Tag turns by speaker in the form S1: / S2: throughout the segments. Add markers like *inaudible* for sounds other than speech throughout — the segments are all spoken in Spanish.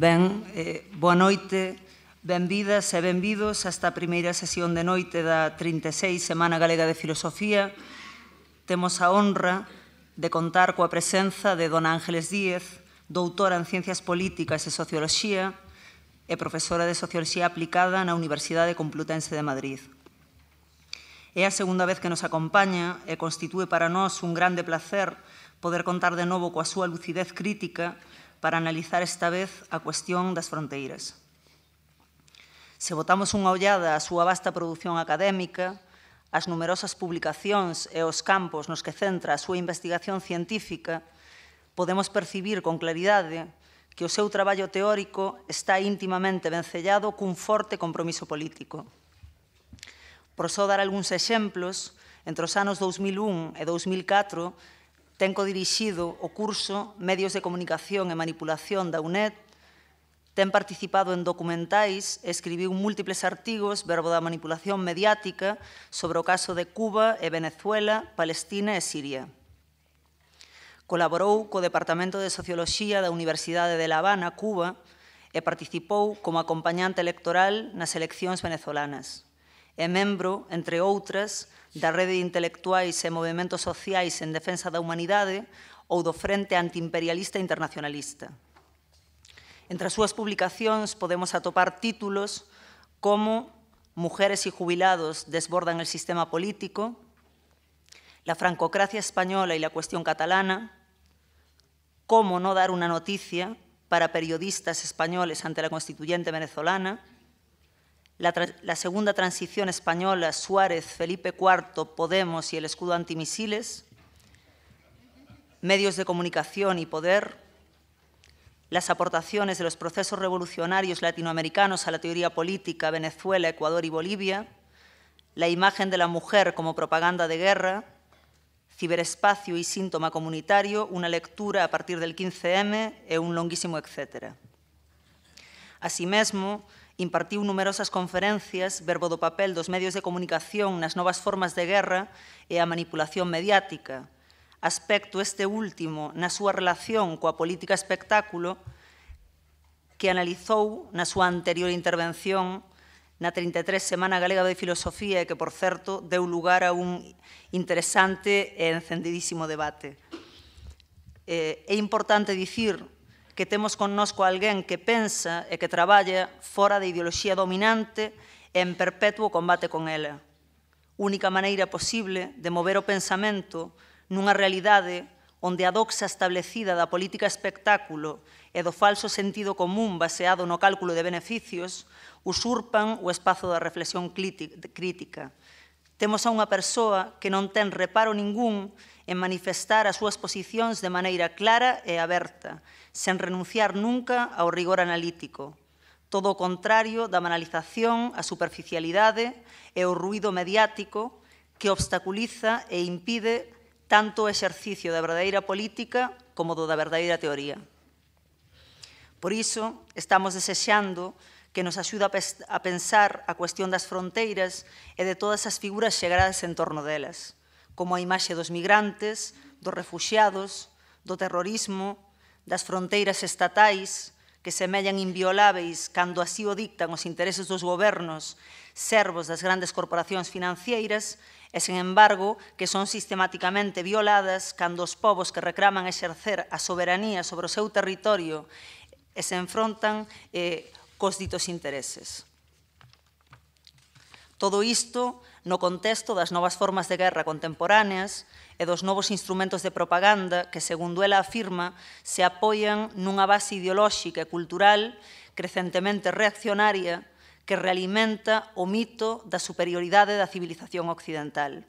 S1: Ben, eh, boa noite, benvidas e benvidos a esta primeira sesión de noite da 36 Semana Galega de Filosofía. Temos a honra de contar coa presenza de dona Ángeles Díez, doutora en Ciencias Políticas e Socioloxía e profesora de Socioloxía Aplicada na Universidade Complutense de Madrid. É a segunda vez que nos acompaña e constitúe para nós un grande placer poder contar de novo coa súa lucidez crítica e para analizar esta vez a cuestión das fronteiras. Se botamos unha ollada á súa vasta produción académica, as numerosas publicacións e os campos nos que centra a súa investigación científica, podemos percibir con claridade que o seu traballo teórico está íntimamente vencellado cun forte compromiso político. Por só dar algúns exemplos, entre os anos 2001 e 2004 ten codirixido o curso Medios de Comunicación e Manipulación da UNED, ten participado en documentais escribiu múltiples artigos verbo da manipulación mediática sobre o caso de Cuba e Venezuela, Palestina e Siria. Colaborou co Departamento de Socioloxía da Universidade de La Habana, Cuba, e participou como acompañante electoral nas eleccións venezolanas. É membro, entre outras, da Rede de Intelectuais e Movimentos Sociais en Defensa da Humanidade ou do Frente Antiimperialista Internacionalista. Entre as súas publicacións podemos atopar títulos como Mujeres y jubilados desbordan el sistema político, La francocracia española y la cuestión catalana, Cómo no dar una noticia para periodistas españoles ante la constituyente venezolana, la, segunda transición española, Suárez, Felipe IV, Podemos y el escudo antimisiles, medios de comunicación y poder, las aportaciones de los procesos revolucionarios latinoamericanos a la teoría política, Venezuela, Ecuador y Bolivia, la imagen de la mujer como propaganda de guerra, ciberespacio y síntoma comunitario, una lectura a partir del 15M e un longuísimo etcétera. Asimismo, impartiu numerosas conferencias verbo do papel dos medios de comunicación nas novas formas de guerra e a manipulación mediática, aspecto este último na súa relación coa política espectáculo que analizou na súa anterior intervención na 33 Semana Galega de Filosofía e que, por certo, deu lugar a un interesante e encendidísimo debate. Eh, é importante dicir que temos connosco alguén que pensa e que traballa fora da ideoloxía dominante e en perpetuo combate con ela. Única maneira posible de mover o pensamento nunha realidade onde a doxa establecida da política espectáculo e do falso sentido común baseado no cálculo de beneficios usurpan o espazo da reflexión crítica. Temos a unha persoa que non ten reparo ningún en manifestar as súas posicións de maneira clara e aberta, sen renunciar nunca ao rigor analítico. Todo o contrario da banalización, a superficialidade e o ruido mediático que obstaculiza e impide tanto o exercicio da verdadeira política como do da verdadeira teoría. Por iso, estamos desexando que nos axuda a pensar a cuestión das fronteiras e de todas as figuras xegradas en torno delas, como a imaxe dos migrantes, dos refugiados, do terrorismo, das fronteiras estatais que semellan invioláveis cando así o dictan os intereses dos gobernos servos das grandes corporacións financeiras e, sen embargo, que son sistemáticamente violadas cando os povos que reclaman exercer a soberanía sobre o seu territorio e se enfrontan eh, cos ditos intereses. Todo isto no contexto das novas formas de guerra contemporáneas e dos novos instrumentos de propaganda que, segundo ela afirma, se apoian nunha base ideolóxica e cultural crecentemente reaccionaria que realimenta o mito da superioridade da civilización occidental.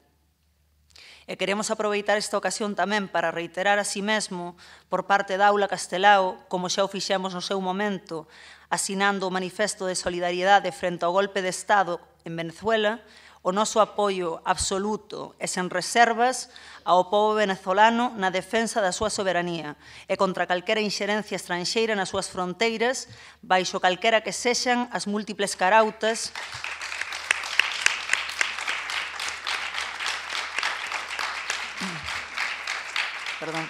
S1: E queremos aproveitar esta ocasión tamén para reiterar a sí mesmo, por parte da Aula Castelao, como xa o fixemos no seu momento, asinando o Manifesto de Solidariedade frente ao golpe de Estado en Venezuela, O noso apoio absoluto e sen reservas ao povo venezolano na defensa da súa soberanía e contra calquera inxerencia estranxeira nas súas fronteiras, baixo calquera que sexan as múltiples carautas perdón,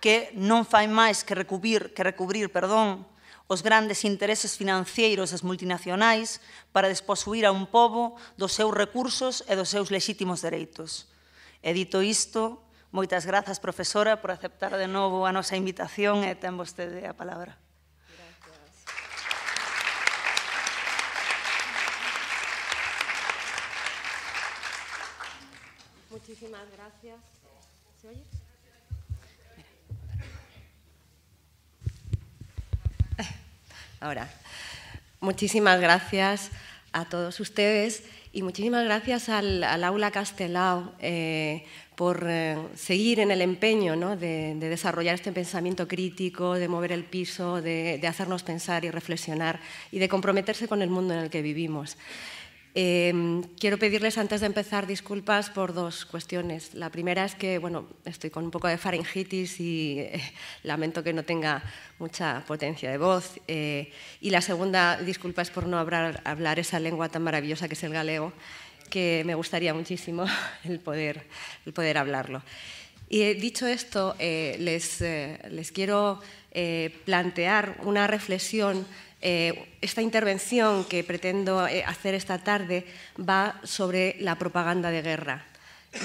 S1: que non fai máis que recubrir, que recubrir, perdón, os grandes intereses financeiros das multinacionais para desposuir a un pobo dos seus recursos e dos seus lexítimos dereitos. E dito isto, moitas grazas, profesora, por aceptar de novo a nosa invitación e ten vostede a palabra.
S2: Muchísimas gracias. Ahora, muchísimas gracias a todos ustedes y muchísimas gracias al, Aula Castelao eh, por eh, seguir en el empeño de, desarrollar este pensamiento crítico, de mover el piso, de hacernos pensar y reflexionar y de comprometerse con el mundo en el que vivimos. Em, quiero pedirles antes de empezar disculpas por dos cuestiones. La primera es que bueno, estoy con un poco de faringitis y eh, lamento que no tenga mucha potencia de voz. Eh, y la segunda disculpa es por no hablar, esa lengua tan maravillosa que es el galeo, que me gustaría muchísimo *laughs* el poder, el poder hablarlo. Y eh, dicho esto, les, les quiero plantear una reflexión eh, esta intervención que pretendo eh, hacer esta tarde va sobre la propaganda de guerra.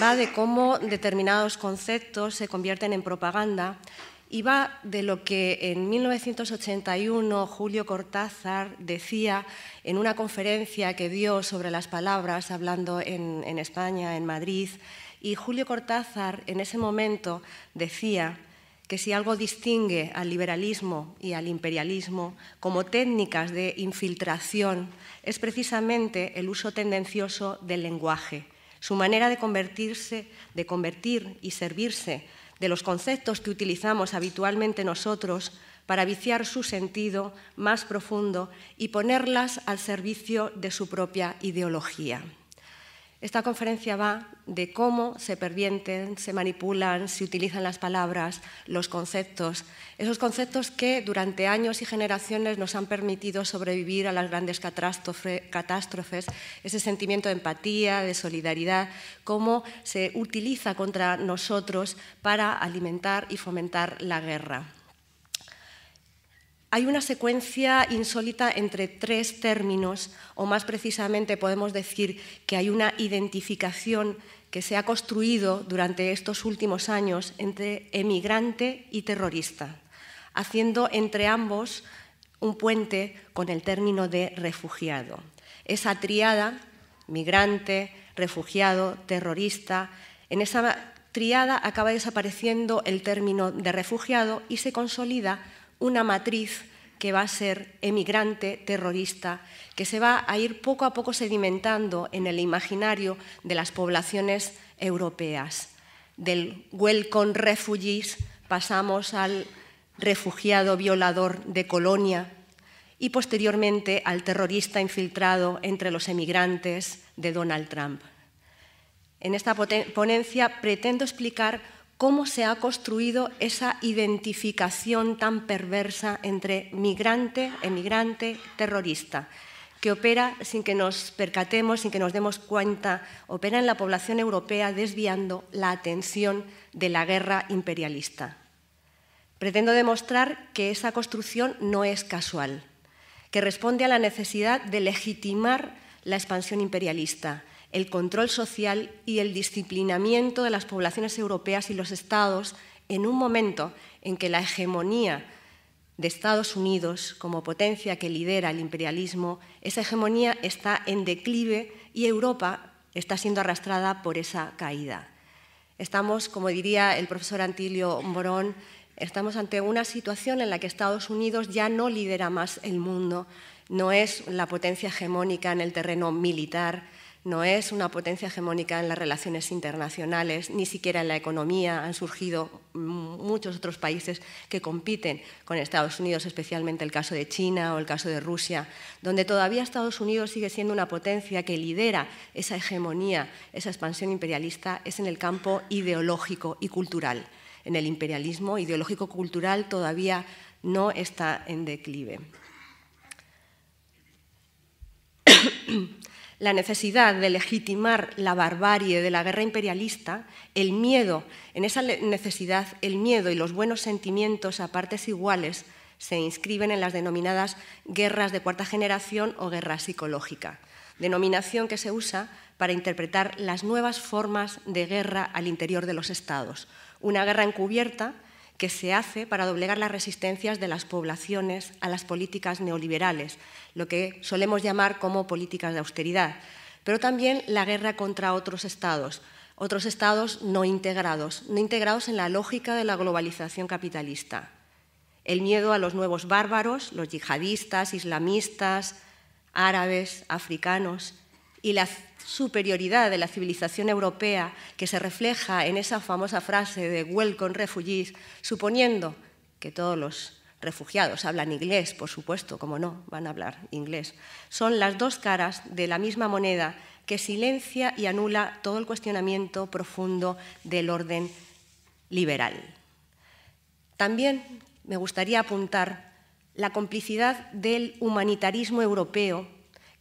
S2: Va de cómo determinados conceptos se convierten en propaganda y va de lo que en 1981 Julio Cortázar decía en una conferencia que dio sobre las palabras, hablando en, en España, en Madrid. Y Julio Cortázar en ese momento decía que si algo distingue al liberalismo y al imperialismo como técnicas de infiltración es precisamente el uso tendencioso del lenguaje, su manera de convertirse, de convertir y servirse de los conceptos que utilizamos habitualmente nosotros para viciar su sentido más profundo y ponerlas al servicio de su propia ideología. Esta conferencia va de cómo se pervienten, se manipulan, se utilizan las palabras, los conceptos, esos conceptos que durante años y generaciones nos han permitido sobrevivir a las grandes catástrofes, ese sentimiento de empatía, de solidaridad, cómo se utiliza contra nosotros para alimentar y fomentar la guerra hay una secuencia insólita entre tres términos, o más precisamente podemos decir que hay una identificación que se ha construido durante estos últimos años entre emigrante y terrorista, haciendo entre ambos un puente con el término de refugiado. Esa triada, migrante, refugiado, terrorista, en esa triada acaba desapareciendo el término de refugiado y se consolida una matriz que va a ser emigrante, terrorista, que se va a ir poco a poco sedimentando en el imaginario de las poblaciones europeas. Del welcome refugees pasamos al refugiado violador de Colonia y posteriormente al terrorista infiltrado entre los emigrantes de Donald Trump. En esta ponencia pretendo explicar cómo se ha construido esa identificación tan perversa entre migrante, emigrante, terrorista, que opera sin que nos percatemos, sin que nos demos cuenta, opera en la población europea desviando la atención de la guerra imperialista. Pretendo demostrar que esa construcción no es casual, que responde a la necesidad de legitimar la expansión imperialista, el control social y el disciplinamiento de las poblaciones europeas y los estados en un momento en que la hegemonía de Estados Unidos como potencia que lidera el imperialismo, esa hegemonía está en declive y Europa está siendo arrastrada por esa caída. Estamos, como diría el profesor Antilio Morón, estamos ante una situación en la que Estados Unidos ya no lidera más el mundo, no es la potencia hegemónica en el terreno militar, no es una potencia hegemónica en las relaciones internacionales, ni siquiera en la economía. Han surgido muchos otros países que compiten con Estados Unidos, especialmente el caso de China o el caso de Rusia, donde todavía Estados Unidos sigue siendo una potencia que lidera esa hegemonía, esa expansión imperialista, es en el campo ideológico y cultural. En el imperialismo ideológico-cultural todavía no está en declive. *coughs* la necesidad de legitimar la barbarie de la guerra imperialista, el miedo, en esa necesidad el miedo y los buenos sentimientos a partes iguales se inscriben en las denominadas guerras de cuarta generación o guerra psicológica, denominación que se usa para interpretar las nuevas formas de guerra al interior de los estados. Una guerra encubierta que se hace para doblegar las resistencias de las poblaciones a las políticas neoliberales, lo que solemos llamar como políticas de austeridad, pero también la guerra contra otros estados, otros estados no integrados, no integrados en la lógica de la globalización capitalista. El miedo a los nuevos bárbaros, los yihadistas, islamistas, árabes, africanos y las superioridad de la civilización europea que se refleja en esa famosa frase de Welcome Refugees, suponiendo que todos los refugiados hablan inglés, por supuesto, como no, van a hablar inglés, son las dos caras de la misma moneda que silencia y anula todo el cuestionamiento profundo del orden liberal. También me gustaría apuntar la complicidad del humanitarismo europeo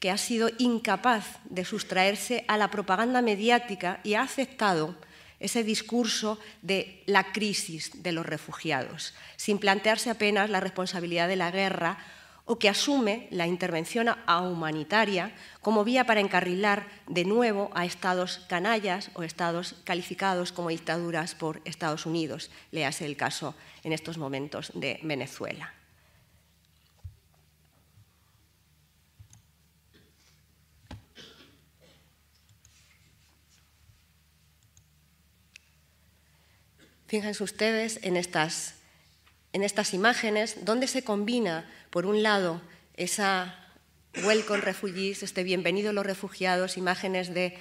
S2: que ha sido incapaz de sustraerse a la propaganda mediática y ha aceptado ese discurso de la crisis de los refugiados, sin plantearse apenas la responsabilidad de la guerra o que asume la intervención humanitaria como vía para encarrilar de nuevo a estados canallas o estados calificados como dictaduras por Estados Unidos. hace el caso en estos momentos de Venezuela. Fíjense ustedes en estas, en estas imágenes donde se combina, por un lado, esa welcome refugees, este bienvenido los refugiados, imágenes de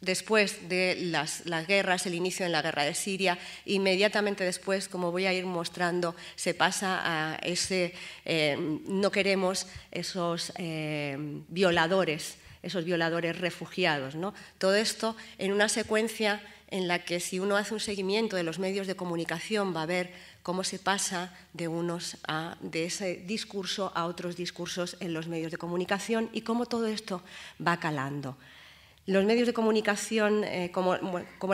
S2: después de las, guerras, el inicio en la guerra de Siria, inmediatamente después, como voy a ir mostrando, se pasa a ese, eh, no queremos esos eh, violadores, esos violadores refugiados. ¿no? Todo esto en una secuencia en la que si uno hace un seguimiento de los medios de comunicación va a ver cómo se pasa de unos de ese discurso a otros discursos en los medios de comunicación y cómo todo esto va calando. Los medios de comunicación, eh, como,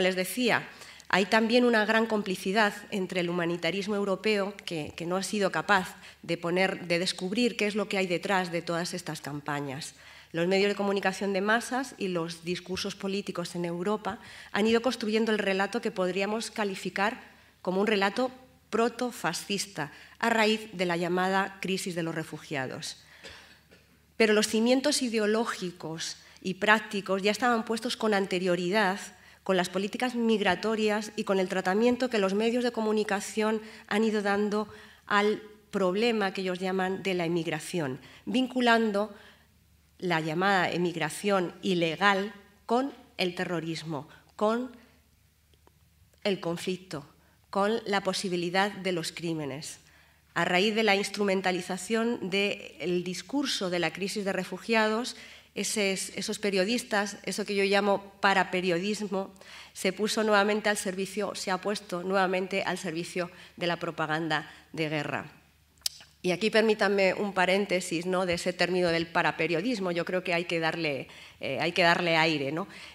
S2: les decía, hay también una gran complicidad entre el humanitarismo europeo, que, que no ha sido capaz de, poner, de descubrir qué es lo que hay detrás de todas estas campañas. Los medios de comunicación de masas y los discursos políticos en Europa han ido construyendo el relato que podríamos calificar como un relato protofascista a raíz de la llamada crisis de los refugiados. Pero los cimientos ideológicos y prácticos ya estaban puestos con anterioridad con las políticas migratorias y con el tratamiento que los medios de comunicación han ido dando al problema que ellos llaman de la emigración, vinculando la llamada emigración ilegal con el terrorismo, con el conflicto, con la posibilidad de los crímenes. A raíz de la instrumentalización del discurso de la crisis de refugiados, esos, esos periodistas, eso que yo llamo paraperiodismo, se puso nuevamente al servicio, se ha puesto nuevamente al servicio de la propaganda de guerra. Y aquí permítanme un paréntesis de ese término del paraperiodismo. Yo creo que hay que darle, eh, hay que darle aire.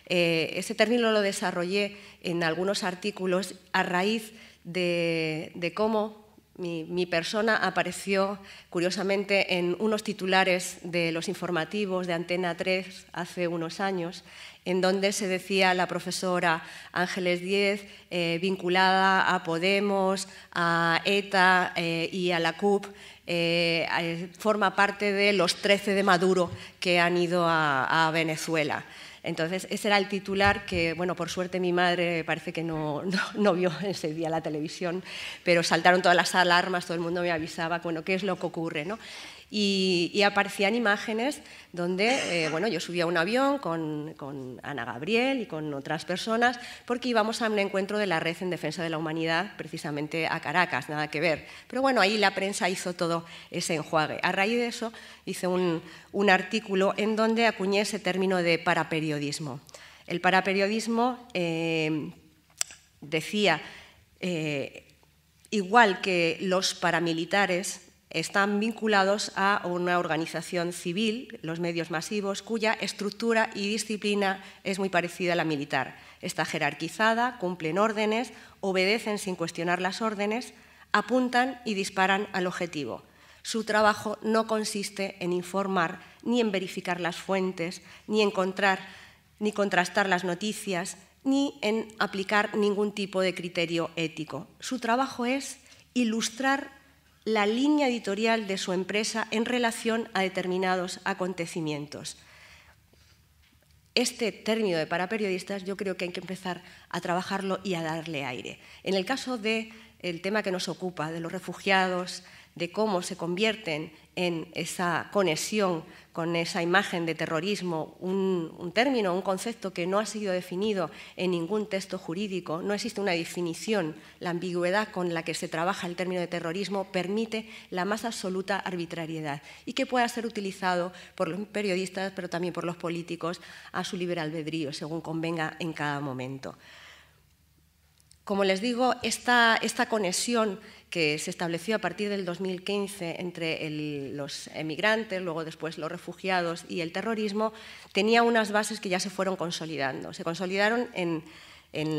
S2: Eh, ese término lo desarrollé en algunos artículos a raíz de, cómo mi, persona apareció, curiosamente, en unos titulares de los informativos de Antena 3 hace unos años en donde se decía la profesora Ángeles Díez, eh, vinculada a Podemos, a ETA eh, y a la CUP, eh, forma parte de los 13 de Maduro que han ido a, Venezuela. Entonces, ese era el titular que, bueno, por suerte mi madre parece que *laughs* no, no, vio ese día la televisión, pero saltaron todas las alarmas, todo el mundo me avisaba, bueno, ¿qué es lo que ocurre? ¿no? Y, aparecían imágenes donde eh, bueno, yo subía a un avión con, Ana Gabriel y con otras personas porque íbamos a un encuentro de la Red en Defensa de la Humanidad, precisamente a Caracas, nada que ver. Pero bueno, ahí la prensa hizo todo ese enjuague. A raíz de eso hice un, artículo en donde acuñé ese término de paraperiodismo. El paraperiodismo eh, decía... Eh, igual que los paramilitares están vinculados a una organización civil, los medios masivos, cuya estructura y disciplina es muy parecida a la militar. Está jerarquizada, cumplen órdenes, obedecen sin cuestionar las órdenes, apuntan y disparan al objetivo. Su trabajo no consiste en informar, ni en verificar las fuentes, ni encontrar ni contrastar las noticias, ni en aplicar ningún tipo de criterio ético. Su trabajo es ilustrar la línea editorial de su empresa en relación a determinados acontecimientos. Este término de para periodistas yo creo que hay que empezar a trabajarlo y a darle aire. En el caso del tema que nos ocupa, de los refugiados, de cómo se convierten en esa conexión con esa imagen de terrorismo, un, término, un concepto que no ha sido definido en ningún texto jurídico, no existe una definición, la ambigüedad con la que se trabaja el término de terrorismo permite la más absoluta arbitrariedad y que pueda ser utilizado por los periodistas, pero también por los políticos, a su libre albedrío, según convenga en cada momento. Como les digo, esta conexión que se estableció a partir del 2015 entre los emigrantes, luego después los refugiados y el terrorismo, tenía unas bases que ya se fueron consolidando. Se consolidaron en,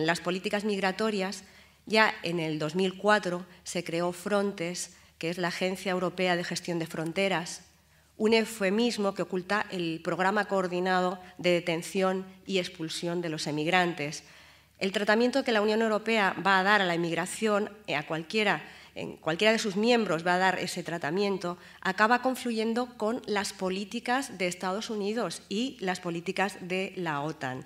S2: las políticas migratorias. Ya en el 2004 se creó Frontes, que es la Agencia Europea de Gestión de Fronteras, un eufemismo que oculta el programa coordinado de detención y expulsión de los emigrantes. El tratamiento que la Unión Europea va a dar a la inmigración, eh, a cualquiera en cualquiera de sus miembros va a dar ese tratamiento, acaba confluyendo con las políticas de Estados Unidos y las políticas de la OTAN.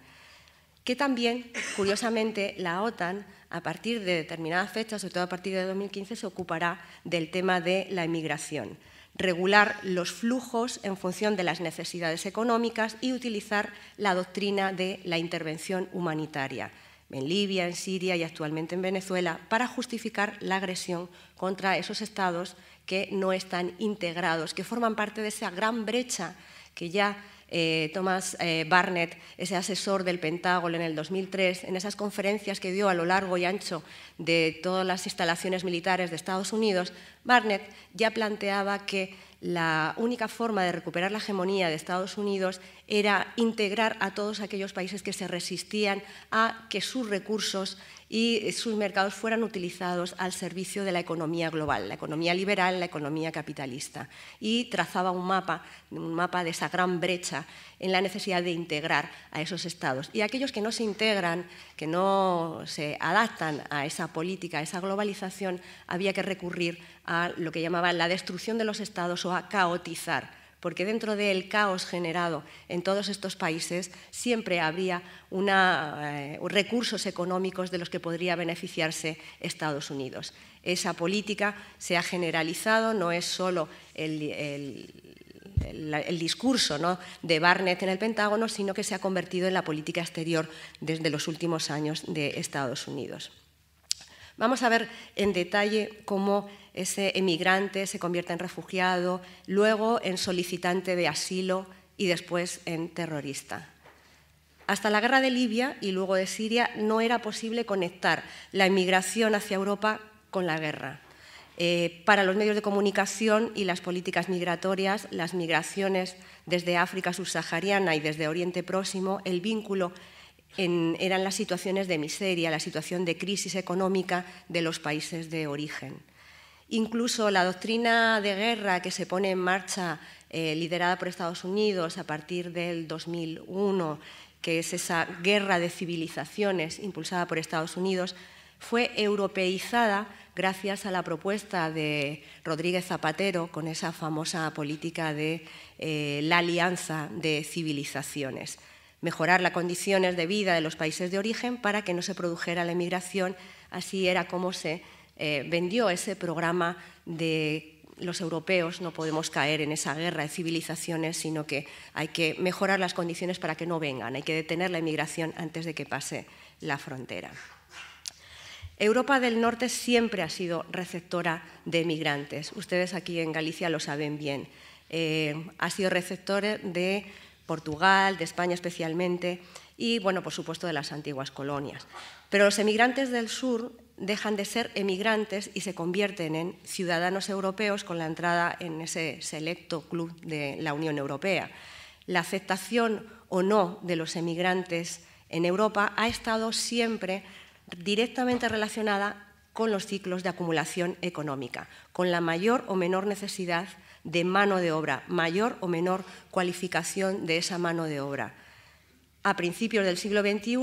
S2: Que también, curiosamente, la OTAN, a partir de determinadas fechas, sobre todo a partir de 2015, se ocupará del tema de la inmigración regular los flujos en función de las necesidades económicas y utilizar la doctrina de la intervención humanitaria en Libia, en Siria y actualmente en Venezuela, para justificar la agresión contra esos estados que no están integrados, que forman parte de esa gran brecha que ya eh, Thomas eh, Barnett, ese asesor del Pentágono en el 2003, en esas conferencias que dio a lo largo y ancho de todas las instalaciones militares de Estados Unidos, Barnett ya planteaba que la única forma de recuperar la hegemonía de Estados Unidos era integrar a todos aquellos países que se resistían a que sus recursos y sus mercados fueran utilizados al servicio de la economía global, la economía liberal, la economía capitalista. Y trazaba un mapa, un mapa de esa gran brecha en la necesidad de integrar a esos estados. Y aquellos que no se integran, que no se adaptan a esa política, a esa globalización, había que recurrir a lo que llamaban la destrucción de los estados o a caotizar porque dentro del caos generado en todos estos países siempre habría eh, recursos económicos de los que podría beneficiarse Estados Unidos. Esa política se ha generalizado, no es solo el, discurso de Barnett en el Pentágono, sino que se ha convertido en la política exterior desde los últimos años de Estados Unidos. Vamos a ver en detalle cómo ese emigrante se convierte en refugiado, luego en solicitante de asilo y después en terrorista. Hasta la guerra de Libia y luego de Siria no era posible conectar la emigración hacia Europa con la guerra. Eh, para los medios de comunicación y las políticas migratorias, las migraciones desde África subsahariana y desde Oriente Próximo, el vínculo eran las situaciones de miseria, la situación de crisis económica de los países de origen. Incluso la doctrina de guerra que se pone en marcha, eh, liderada por Estados Unidos a partir del 2001, que es esa guerra de civilizaciones impulsada por Estados Unidos, fue europeizada gracias a la propuesta de Rodríguez Zapatero con esa famosa política de eh, la alianza de civilizaciones, mejorar las condiciones de vida de los países de origen para que no se produjera la emigración, así era como se eh, vendió ese programa de los europeos no podemos caer en esa guerra de civilizaciones, sino que hay que mejorar las condiciones para que no vengan, hay que detener la inmigración antes de que pase la frontera. Europa del Norte siempre ha sido receptora de emigrantes Ustedes aquí en Galicia lo saben bien. Eh, ha sido receptora de Portugal, de España especialmente, y, bueno, por supuesto, de las antiguas colonias. Pero los emigrantes del sur dejan de ser emigrantes y se convierten en ciudadanos europeos con la entrada en ese selecto club de la Unión Europea. La aceptación o no de los emigrantes en Europa ha estado siempre directamente relacionada con los ciclos de acumulación económica, con la mayor o menor necesidad de mano de obra, mayor o menor cualificación de esa mano de obra. A principios del siglo XXI,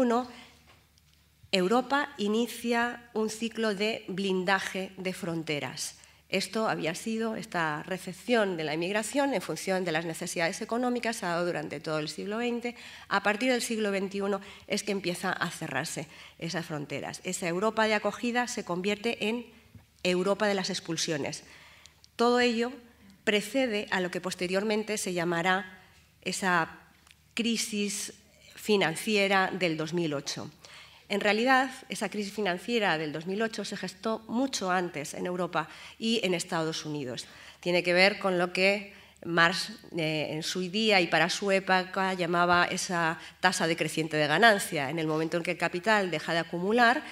S2: Europa inicia un ciclo de blindaje de fronteras. Esto había sido, esta recepción de la inmigración en función de las necesidades económicas, ha dado durante todo el siglo XX. A partir del siglo XXI es que empieza a cerrarse esas fronteras. Esa Europa de acogida se convierte en Europa de las expulsiones. Todo ello precede a lo que posteriormente se llamará esa crisis financiera del 2008. En realidad, esa crisis financiera del 2008 se gestó mucho antes en Europa y en Estados Unidos. Tiene que ver con lo que Marx eh, en su día y para su época llamaba esa tasa decreciente de ganancia. En el momento en que el capital deja de acumular,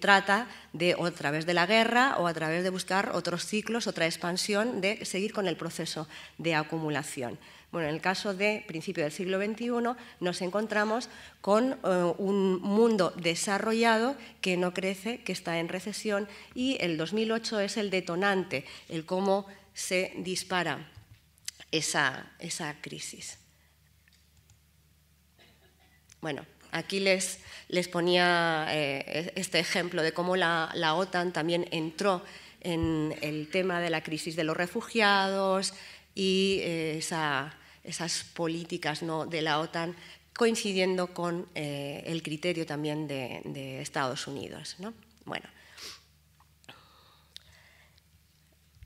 S2: trata de, o a través de la guerra o a través de buscar otros ciclos, otra expansión, de seguir con el proceso de acumulación. Bueno, en el caso de principio del siglo XXI nos encontramos con eh, un mundo desarrollado que no crece, que está en recesión y el 2008 es el detonante, el cómo se dispara esa, crisis. Bueno, Aquí les, ponía eh, e-, este ejemplo de cómo la, OTAN también entró en el tema de la crisis de los refugiados y eh, esa, esas políticas ¿no? de la OTAN coincidiendo con eh, el criterio también de, Estados Unidos. Bueno,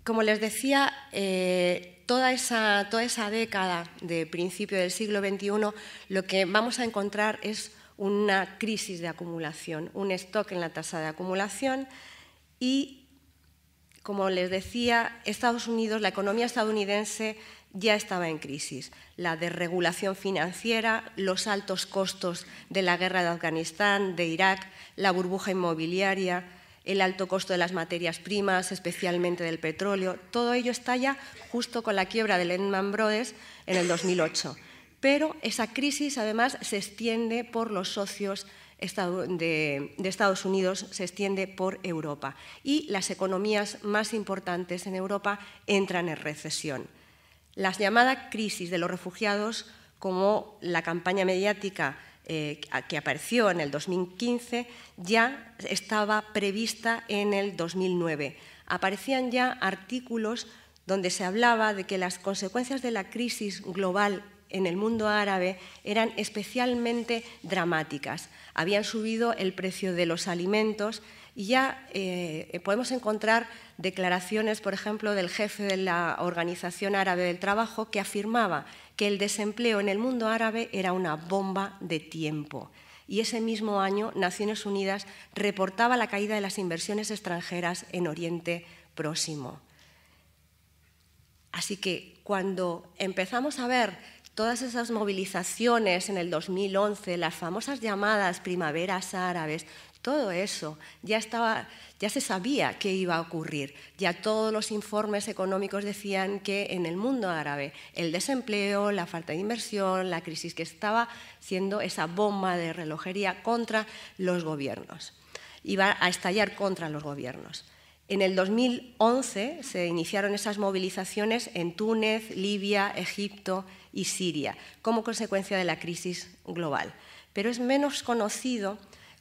S2: como les decía, eh, toda, esa, toda esa década de principio del siglo XXI lo que vamos a encontrar es una crisis de acumulación, un stock en la tasa de acumulación y, como les decía, Estados Unidos, la economía estadounidense ya estaba en crisis. La desregulación financiera, los altos costos de la guerra de Afganistán, de Irak, la burbuja inmobiliaria, el alto costo de las materias primas, especialmente del petróleo, todo ello estalla justo con la quiebra de Lehman Brothers en el 2008. Pero esa crisis, además, se extiende por los socios de, de, Estados Unidos se extiende por Europa y las economías más importantes en Europa entran en recesión las llamadas crisis de los refugiados, como la campaña mediática eh, que apareció en el 2015, ya estaba prevista en el 2009. Aparecían ya artículos donde se hablaba de que las consecuencias de la crisis global en el mundo árabe eran especialmente dramáticas. Habían subido el precio de los alimentos, y ya eh, eh, podemos encontrar declaraciones, por ejemplo, del jefe de la Organización Árabe del Trabajo que afirmaba que el desempleo en el mundo árabe era una bomba de tiempo. Y ese mismo año Naciones Unidas reportaba la caída de las inversiones extranjeras en Oriente Próximo. Así que cuando empezamos a ver todas esas movilizaciones en el 2011, las famosas llamadas primaveras árabes, todo eso ya, estaba, ya se sabía que iba a ocurrir. Ya todos los informes económicos decían que en el mundo árabe el desempleo, la falta de inversión, la crisis que estaba siendo esa bomba de relojería contra los gobiernos, iba a estallar contra los gobiernos. En el 2011 se iniciaron esas movilizaciones en Túnez, Libia, Egipto y Siria, como consecuencia de la crisis global. Pero es menos conocido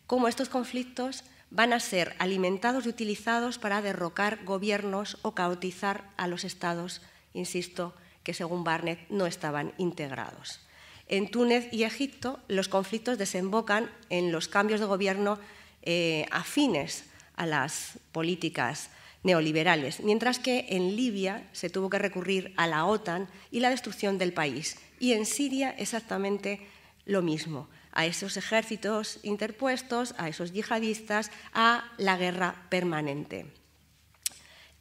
S2: cómo estos conflictos van a ser alimentados y utilizados para derrocar gobiernos o cautizar a los estados, insisto, que según Barnett no estaban integrados. En Túnez y Egipto los conflictos desembocan en los cambios de gobierno eh, afines a las políticas neoliberales, mientras que en Libia se tuvo que recurrir a la OTAN y la destrucción del país, y en Siria exactamente lo mismo a esos ejércitos interpuestos, a esos yihadistas, a la guerra permanente.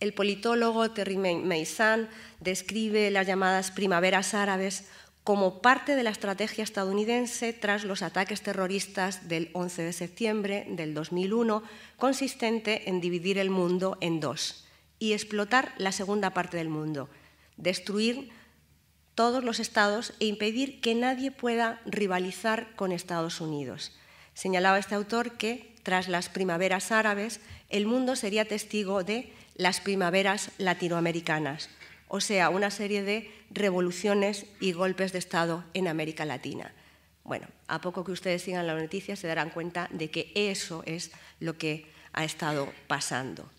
S2: El politólogo Terry Meissan describe las llamadas primaveras árabes como parte de la estrategia estadounidense tras los ataques terroristas del 11 de septiembre del 2001, consistente en dividir el mundo en dos y explotar la segunda parte del mundo, destruir todos los estados e impedir que nadie pueda rivalizar con Estados Unidos. Señalaba este autor que, tras las primaveras árabes, el mundo sería testigo de las primaveras latinoamericanas, o sea, una serie de revoluciones y golpes de Estado en América Latina. Bueno, a poco que ustedes sigan la noticia se darán cuenta de que eso es lo que ha estado pasando.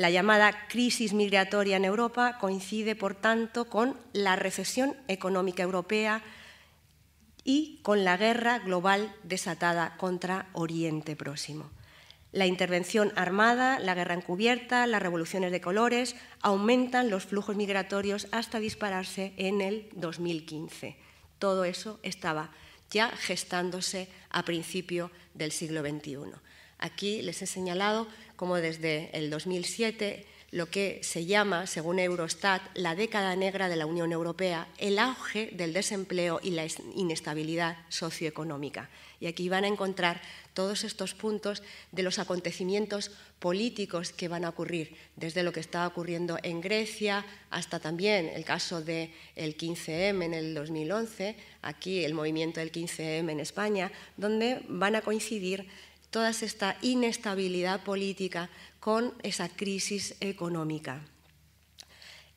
S2: La llamada crisis migratoria en Europa coincide, por tanto, con la recesión económica europea y con la guerra global desatada contra Oriente Próximo. La intervención armada, la guerra encubierta, las revoluciones de colores aumentan los flujos migratorios hasta dispararse en el 2015. Todo eso estaba ya gestándose a principio del siglo XXI. Aquí les he señalado cómo desde el 2007 lo que se llama, según Eurostat, la década negra de la Unión Europea, el auge del desempleo y la inestabilidad socioeconómica. Y aquí van a encontrar todos estos puntos de los acontecimientos políticos que van a ocurrir, desde lo que estaba ocurriendo en Grecia hasta también el caso del 15M en el 2011, aquí el movimiento del 15M en España, donde van a coincidir toda esta inestabilidad política con esa crisis económica.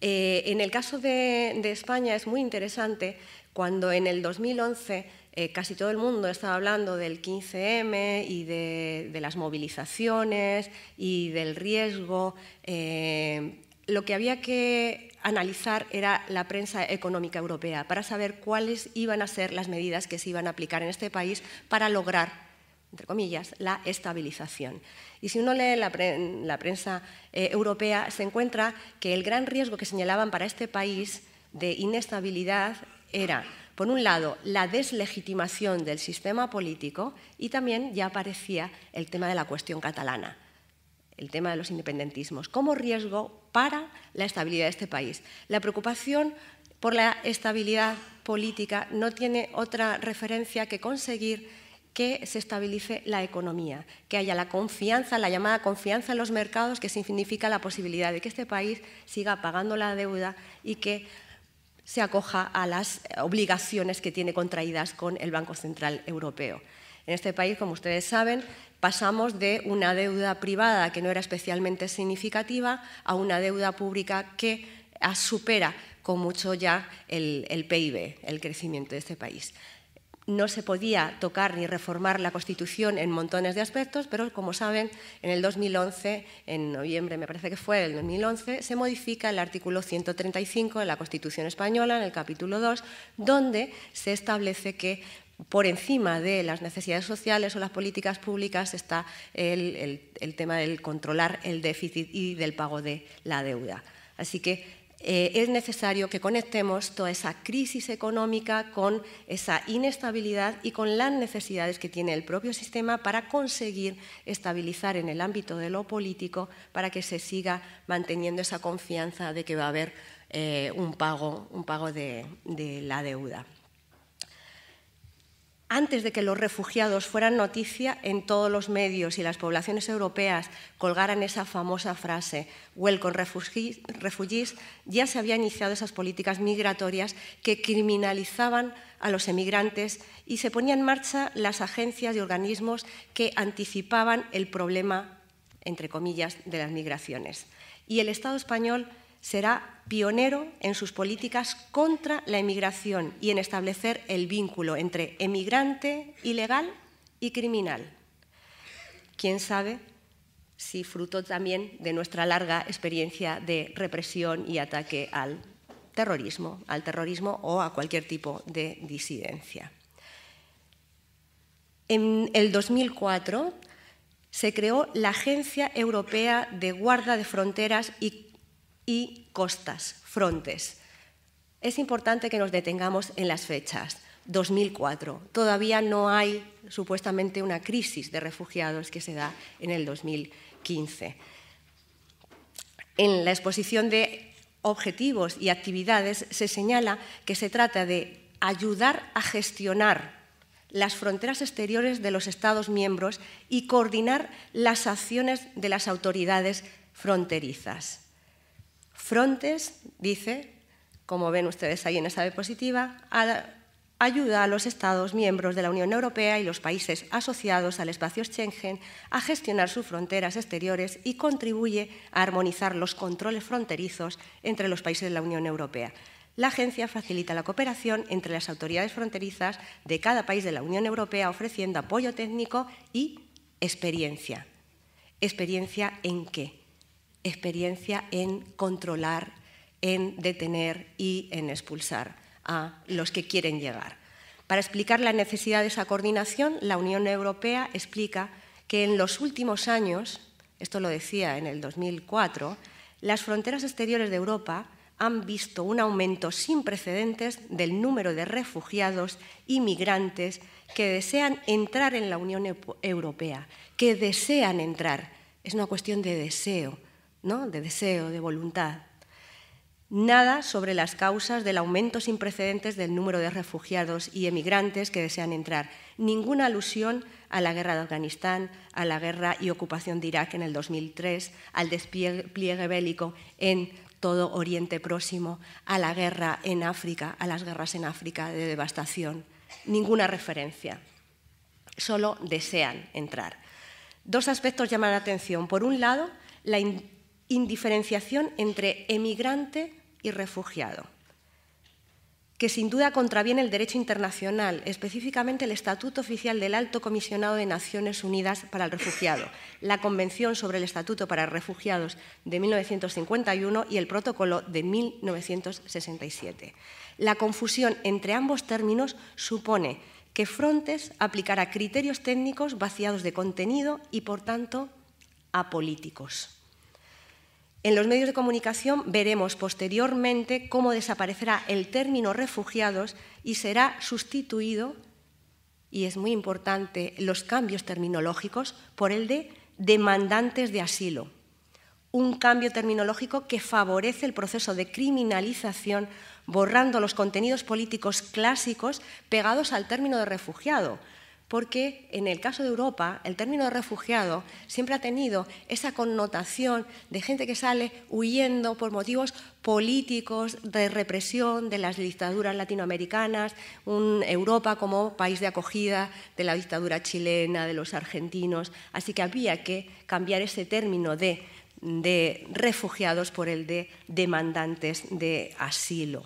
S2: Eh, en el caso de, España es muy interesante cuando en el 2011 eh, casi todo el mundo estaba hablando del 15M y de, las movilizaciones y del riesgo. Eh, lo que había que analizar era la prensa económica europea para saber cuáles iban a ser las medidas que se iban a aplicar en este país para lograr entre comillas, la estabilización. Y si uno lee la, prensa eh, europea, se encuentra que el gran riesgo que señalaban para este país de inestabilidad era, por un lado, la deslegitimación del sistema político y también ya aparecía el tema de la cuestión catalana, el tema de los independentismos, como riesgo para la estabilidad de este país. La preocupación por la estabilidad política no tiene otra referencia que conseguir que se estabilice la economía, que haya la confianza, la llamada confianza en los mercados, que significa la posibilidad de que este país siga pagando la deuda y que se acoja a las obligaciones que tiene contraídas con el Banco Central Europeo. En este país, como ustedes saben, pasamos de una deuda privada que no era especialmente significativa a una deuda pública que supera con mucho ya el, el PIB, el crecimiento de este país no se podía tocar ni reformar la Constitución en montones de aspectos, pero como saben, en el 2011, en noviembre me parece que fue el 2011, se modifica el artículo 135 de la Constitución española, en el capítulo 2, donde se establece que por encima de las necesidades sociales o las políticas públicas está el, el tema del controlar el déficit y del pago de la deuda. Así que eh, es necesario que conectemos toda esa crisis económica con esa inestabilidad y con las necesidades que tiene el propio sistema para conseguir estabilizar en el ámbito de lo político para que se siga manteniendo esa confianza de que va a haber eh, un pago, un pago de la deuda antes de que los refugiados fueran noticia en todos los medios y las poblaciones europeas colgaran esa famosa frase, Welcome refugees, ya se habían iniciado esas políticas migratorias que criminalizaban a los emigrantes y se ponían en marcha las agencias y organismos que anticipaban el problema, entre comillas, de las migraciones. Y el Estado español será pionero en sus políticas contra la emigración y en establecer el vínculo entre emigrante ilegal y criminal. ¿Quién sabe si fruto también de nuestra larga experiencia de represión y ataque al terrorismo, al terrorismo o a cualquier tipo de disidencia? En el 2004 se creó la Agencia Europea de Guarda de Fronteras y y costas, frontes. Es importante que nos detengamos en las fechas. 2004. Todavía no hay supuestamente una crisis de refugiados que se da en el 2015. En la exposición de objetivos y actividades se señala que se trata de ayudar a gestionar las fronteras exteriores de los Estados miembros y coordinar las acciones de las autoridades fronterizas. Frontes dice, como ven ustedes ahí en esta diapositiva, ayuda a los Estados miembros de la Unión Europea y los países asociados al espacio Schengen a gestionar sus fronteras exteriores y contribuye a armonizar los controles fronterizos entre los países de la Unión Europea. La agencia facilita la cooperación entre las autoridades fronterizas de cada país de la Unión Europea ofreciendo apoyo técnico y experiencia. ¿Experiencia en qué? experiencia en controlar, en detener y en expulsar a los que quieren llegar. Para explicar la necesidad de esa coordinación, la Unión Europea explica que en los últimos años, esto lo decía en el 2004, las fronteras exteriores de Europa han visto un aumento sin precedentes del número de refugiados y migrantes que desean entrar en la Unión Europea, que desean entrar. Es una cuestión de deseo, de deseo, de voluntad. Nada sobre las causas del aumento sin precedentes del número de refugiados y emigrantes que desean entrar. Ninguna alusión a la guerra de Afganistán, a la guerra y ocupación de Irak en el 2003, al despliegue bélico en todo Oriente Próximo, a la guerra en África, a las guerras en África de devastación. Ninguna referencia. Solo desean entrar. Dos aspectos llaman la atención. Por un lado, la indiferenciación entre emigrante y refugiado, que sin duda contraviene el derecho internacional, específicamente el Estatuto Oficial del Alto Comisionado de Naciones Unidas para el Refugiado, la Convención sobre el Estatuto para Refugiados de 1951 y el Protocolo de 1967. La confusión entre ambos términos supone que Frontes aplicará criterios técnicos vaciados de contenido y, por tanto, apolíticos. En los medios de comunicación veremos posteriormente cómo desaparecerá el término refugiados y será sustituido, y es muy importante los cambios terminológicos, por el de demandantes de asilo. Un cambio terminológico que favorece el proceso de criminalización, borrando los contenidos políticos clásicos pegados al término de refugiado, porque en el caso de Europa el término refugiado siempre ha tenido esa connotación de gente que sale huyendo por motivos políticos, de represión de las dictaduras latinoamericanas, un Europa como país de acogida de la dictadura chilena, de los argentinos. Así que había que cambiar ese término de, de refugiados por el de demandantes de asilo.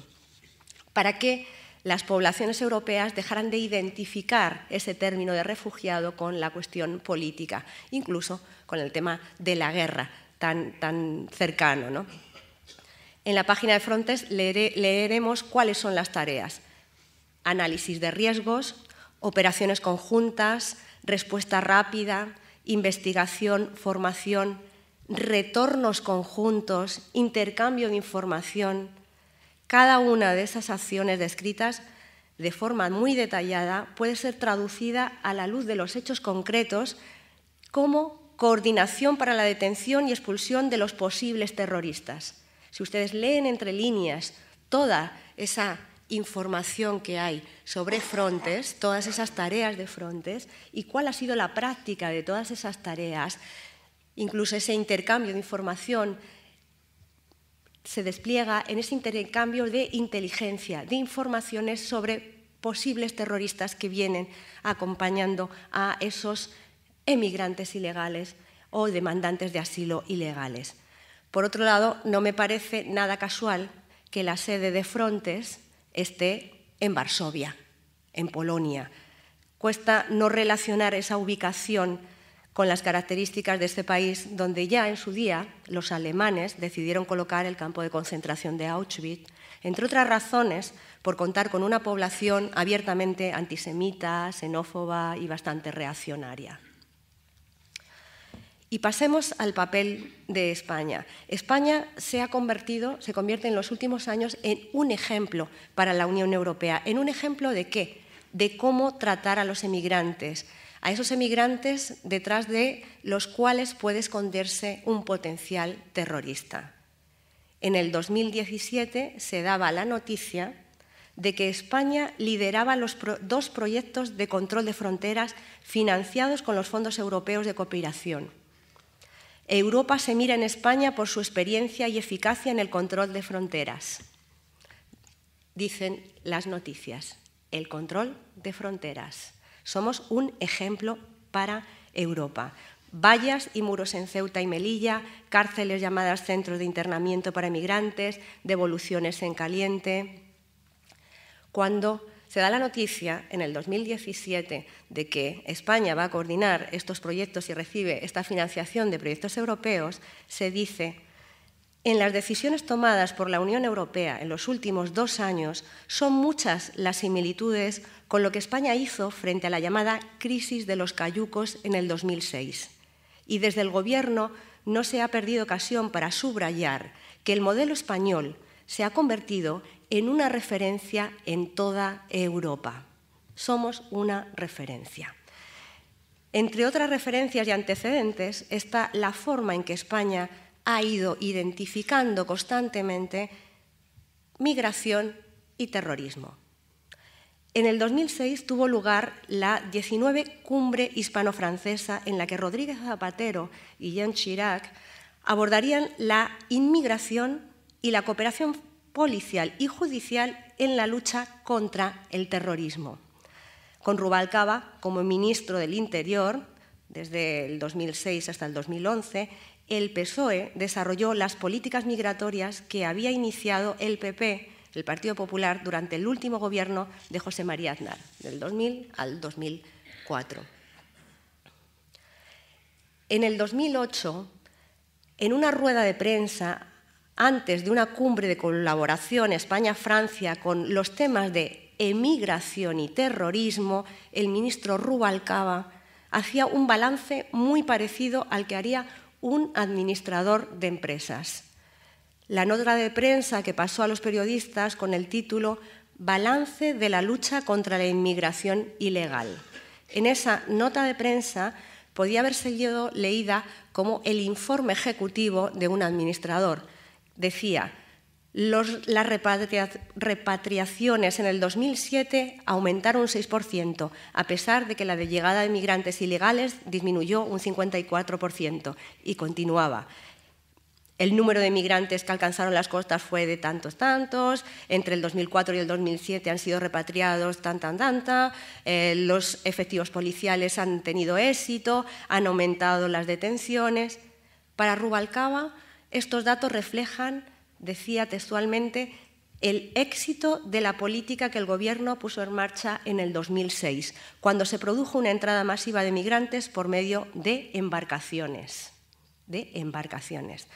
S2: ¿Para qué? las poblaciones europeas dejarán de identificar ese término de refugiado con la cuestión política, incluso con el tema de la guerra tan, tan cercano. En la página de Frontex leeremos cuáles son las tareas. Análisis de riesgos, operaciones conjuntas, respuesta rápida, investigación, formación, retornos conjuntos, intercambio de información, cada una de esas acciones descritas de forma muy detallada puede ser traducida a la luz de los hechos concretos como coordinación para la detención y expulsión de los posibles terroristas. Si ustedes leen entre líneas toda esa información que hay sobre Frontes, todas esas tareas de Frontes y cuál ha sido la práctica de todas esas tareas, incluso ese intercambio de información se despliega en ese intercambio de inteligencia, de informaciones sobre posibles terroristas que vienen acompañando a esos emigrantes ilegales o demandantes de asilo ilegales. Por otro lado, no me parece nada casual que la sede de Frontes esté en Varsovia, en Polonia. Cuesta no relacionar esa ubicación con las características de este país donde ya en su día los alemanes decidieron colocar el campo de concentración de Auschwitz, entre otras razones por contar con una población abiertamente antisemita, xenófoba y bastante reaccionaria. Y pasemos al papel de España. España se ha convertido, se convierte en los últimos años en un ejemplo para la Unión Europea. ¿En un ejemplo de qué? De cómo tratar a los emigrantes, a esos emigrantes detrás de los cuales puede esconderse un potencial terrorista. En el 2017 se daba la noticia de que España lideraba los dos proyectos de control de fronteras financiados con los fondos europeos de cooperación. Europa se mira en España por su experiencia y eficacia en el control de fronteras. Dicen las noticias, el control de fronteras. Somos un ejemplo para Europa. Vallas y muros en Ceuta y Melilla, cárceles llamadas centros de internamiento para migrantes, devoluciones en caliente. Cuando se da la noticia en el 2017 de que España va a coordinar estos proyectos y recibe esta financiación de proyectos europeos, se dice en las decisiones tomadas por la Unión Europea en los últimos dos años son muchas las similitudes con lo que España hizo frente a la llamada crisis de los cayucos en el 2006. Y desde el Gobierno no se ha perdido ocasión para subrayar que el modelo español se ha convertido en una referencia en toda Europa. Somos una referencia. Entre otras referencias y antecedentes está la forma en que España ha ido identificando constantemente migración y terrorismo. En el 2006 tuvo lugar la 19 cumbre hispano-francesa en la que Rodríguez Zapatero y Jean Chirac abordarían la inmigración y la cooperación policial y judicial en la lucha contra el terrorismo. Con Rubalcaba como ministro del Interior desde el 2006 hasta el 2011 el PSOE desarrolló las políticas migratorias que había iniciado el PP, el Partido Popular, durante el último gobierno de José María Aznar, del 2000 al 2004. En el 2008, en una rueda de prensa, antes de una cumbre de colaboración España-Francia con los temas de emigración y terrorismo, el ministro Rubalcaba hacía un balance muy parecido al que haría un administrador de empresas. La nota de prensa que pasó a los periodistas con el título Balance de la lucha contra la inmigración ilegal. En esa nota de prensa podía haber sido leída como el informe ejecutivo de un administrador. Decía, las repatriaciones en el 2007 aumentaron un 6%, a pesar de que la de llegada de migrantes ilegales disminuyó un 54% y continuaba. El número de migrantes que alcanzaron las costas fue de tantos, tantos. Entre el 2004 y el 2007 han sido repatriados tan, tan, tanta. Eh, los efectivos policiales han tenido éxito, han aumentado las detenciones. Para Rubalcaba, estos datos reflejan decía textualmente, el éxito de la política que el Gobierno puso en marcha en el 2006, cuando se produjo una entrada masiva de migrantes por medio de embarcaciones. De embarcaciones.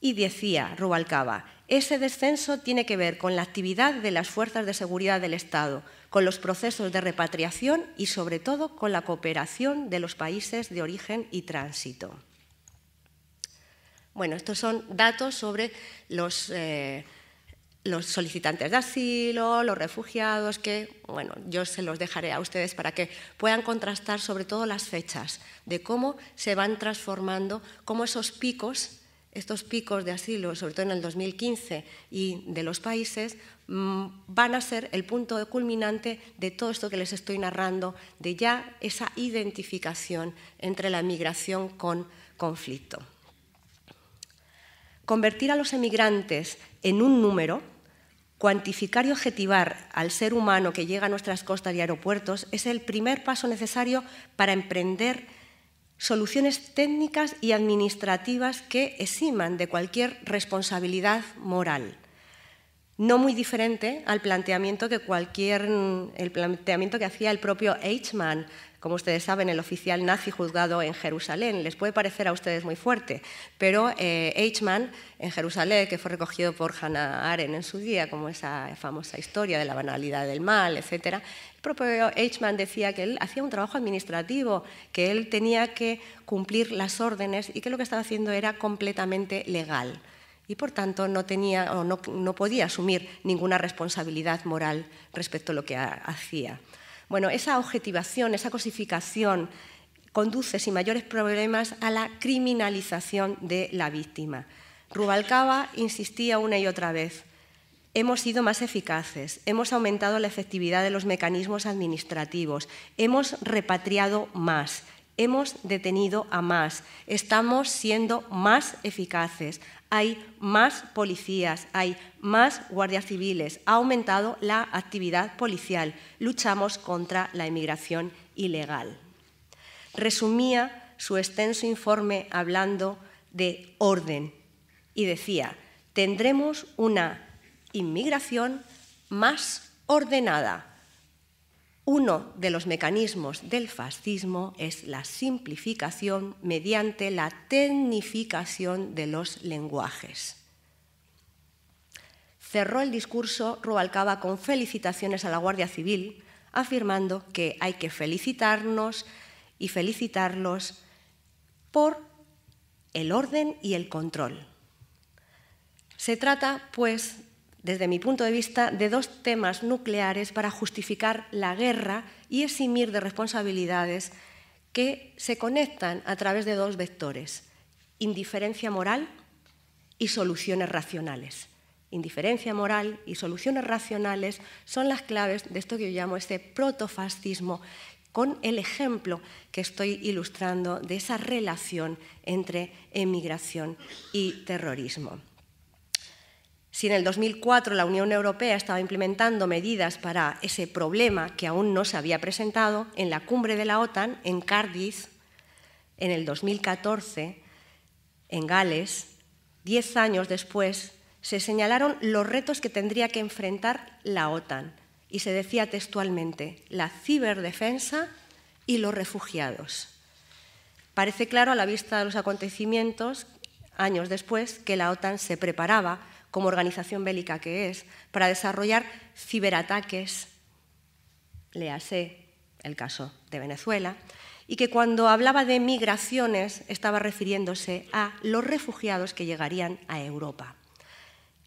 S2: Y decía Rubalcaba, ese descenso tiene que ver con la actividad de las fuerzas de seguridad del Estado, con los procesos de repatriación y sobre todo con la cooperación de los países de origen y tránsito. Bueno, estos son datos sobre eh, los, solicitantes de asilo, los refugiados, que, bueno, yo se los dejaré a ustedes para que puedan contrastar sobre todo las fechas, de cómo se van transformando, cómo esos picos, estos picos de asilo, sobre todo en el 2015 y de los países, mm, van a ser el punto culminante de todo esto que les estoy narrando, de ya esa identificación entre la migración con conflicto. Convertir a los emigrantes en un número, cuantificar y objetivar al ser humano que llega a nuestras costas y aeropuertos es el primer paso necesario para emprender soluciones técnicas y administrativas que eximan de cualquier responsabilidad moral. No muy diferente al planteamiento que, cualquier, el planteamiento que hacía el propio Eichmann como ustedes saben, el oficial nazi juzgado en Jerusalén les puede parecer a ustedes muy fuerte, pero eh, Eichmann en Jerusalén, que fue recogido por Hannah Arendt en su día, como esa famosa historia de la banalidad del mal, etcétera, el propio Eichmann decía que él hacía un trabajo administrativo, que él tenía que cumplir las órdenes y que lo que estaba haciendo era completamente legal y por tanto no, no, podía asumir ninguna responsabilidad moral respecto a lo que hacía. Bueno, esa objetivación, esa cosificación conduce sin mayores problemas a la criminalización de la víctima. Rubalcaba insistía una y otra vez, hemos sido más eficaces, hemos aumentado la efectividad de los mecanismos administrativos, hemos repatriado más, hemos detenido a más, estamos siendo más eficaces, hay más policías, hay más guardias civiles, ha aumentado la actividad policial, luchamos contra la inmigración ilegal. Resumía su extenso informe hablando de orden y decía, tendremos una inmigración más ordenada, uno de los mecanismos del fascismo es la simplificación mediante la tecnificación de los lenguajes. Cerró el discurso Rubalcaba con felicitaciones a la Guardia Civil, afirmando que hay que felicitarnos y felicitarlos por el orden y el control. Se trata, pues, desde mi punto de vista, de dos temas nucleares para justificar la guerra y eximir de responsabilidades que se conectan a través de dos vectores, indiferencia moral y soluciones racionales. Indiferencia moral y soluciones racionales son las claves de esto que yo llamo este protofascismo, con el ejemplo que estoy ilustrando de esa relación entre emigración y terrorismo. Si en el 2004 la Unión Europea estaba implementando medidas para ese problema que aún no se había presentado, en la cumbre de la OTAN, en Cardiff, en el 2014, en Gales, diez años después, se señalaron los retos que tendría que enfrentar la OTAN y se decía textualmente la ciberdefensa y los refugiados. Parece claro a la vista de los acontecimientos, años después, que la OTAN se preparaba como organización bélica que es, para desarrollar ciberataques, léase el caso de Venezuela, y que cuando hablaba de migraciones estaba refiriéndose a los refugiados que llegarían a Europa.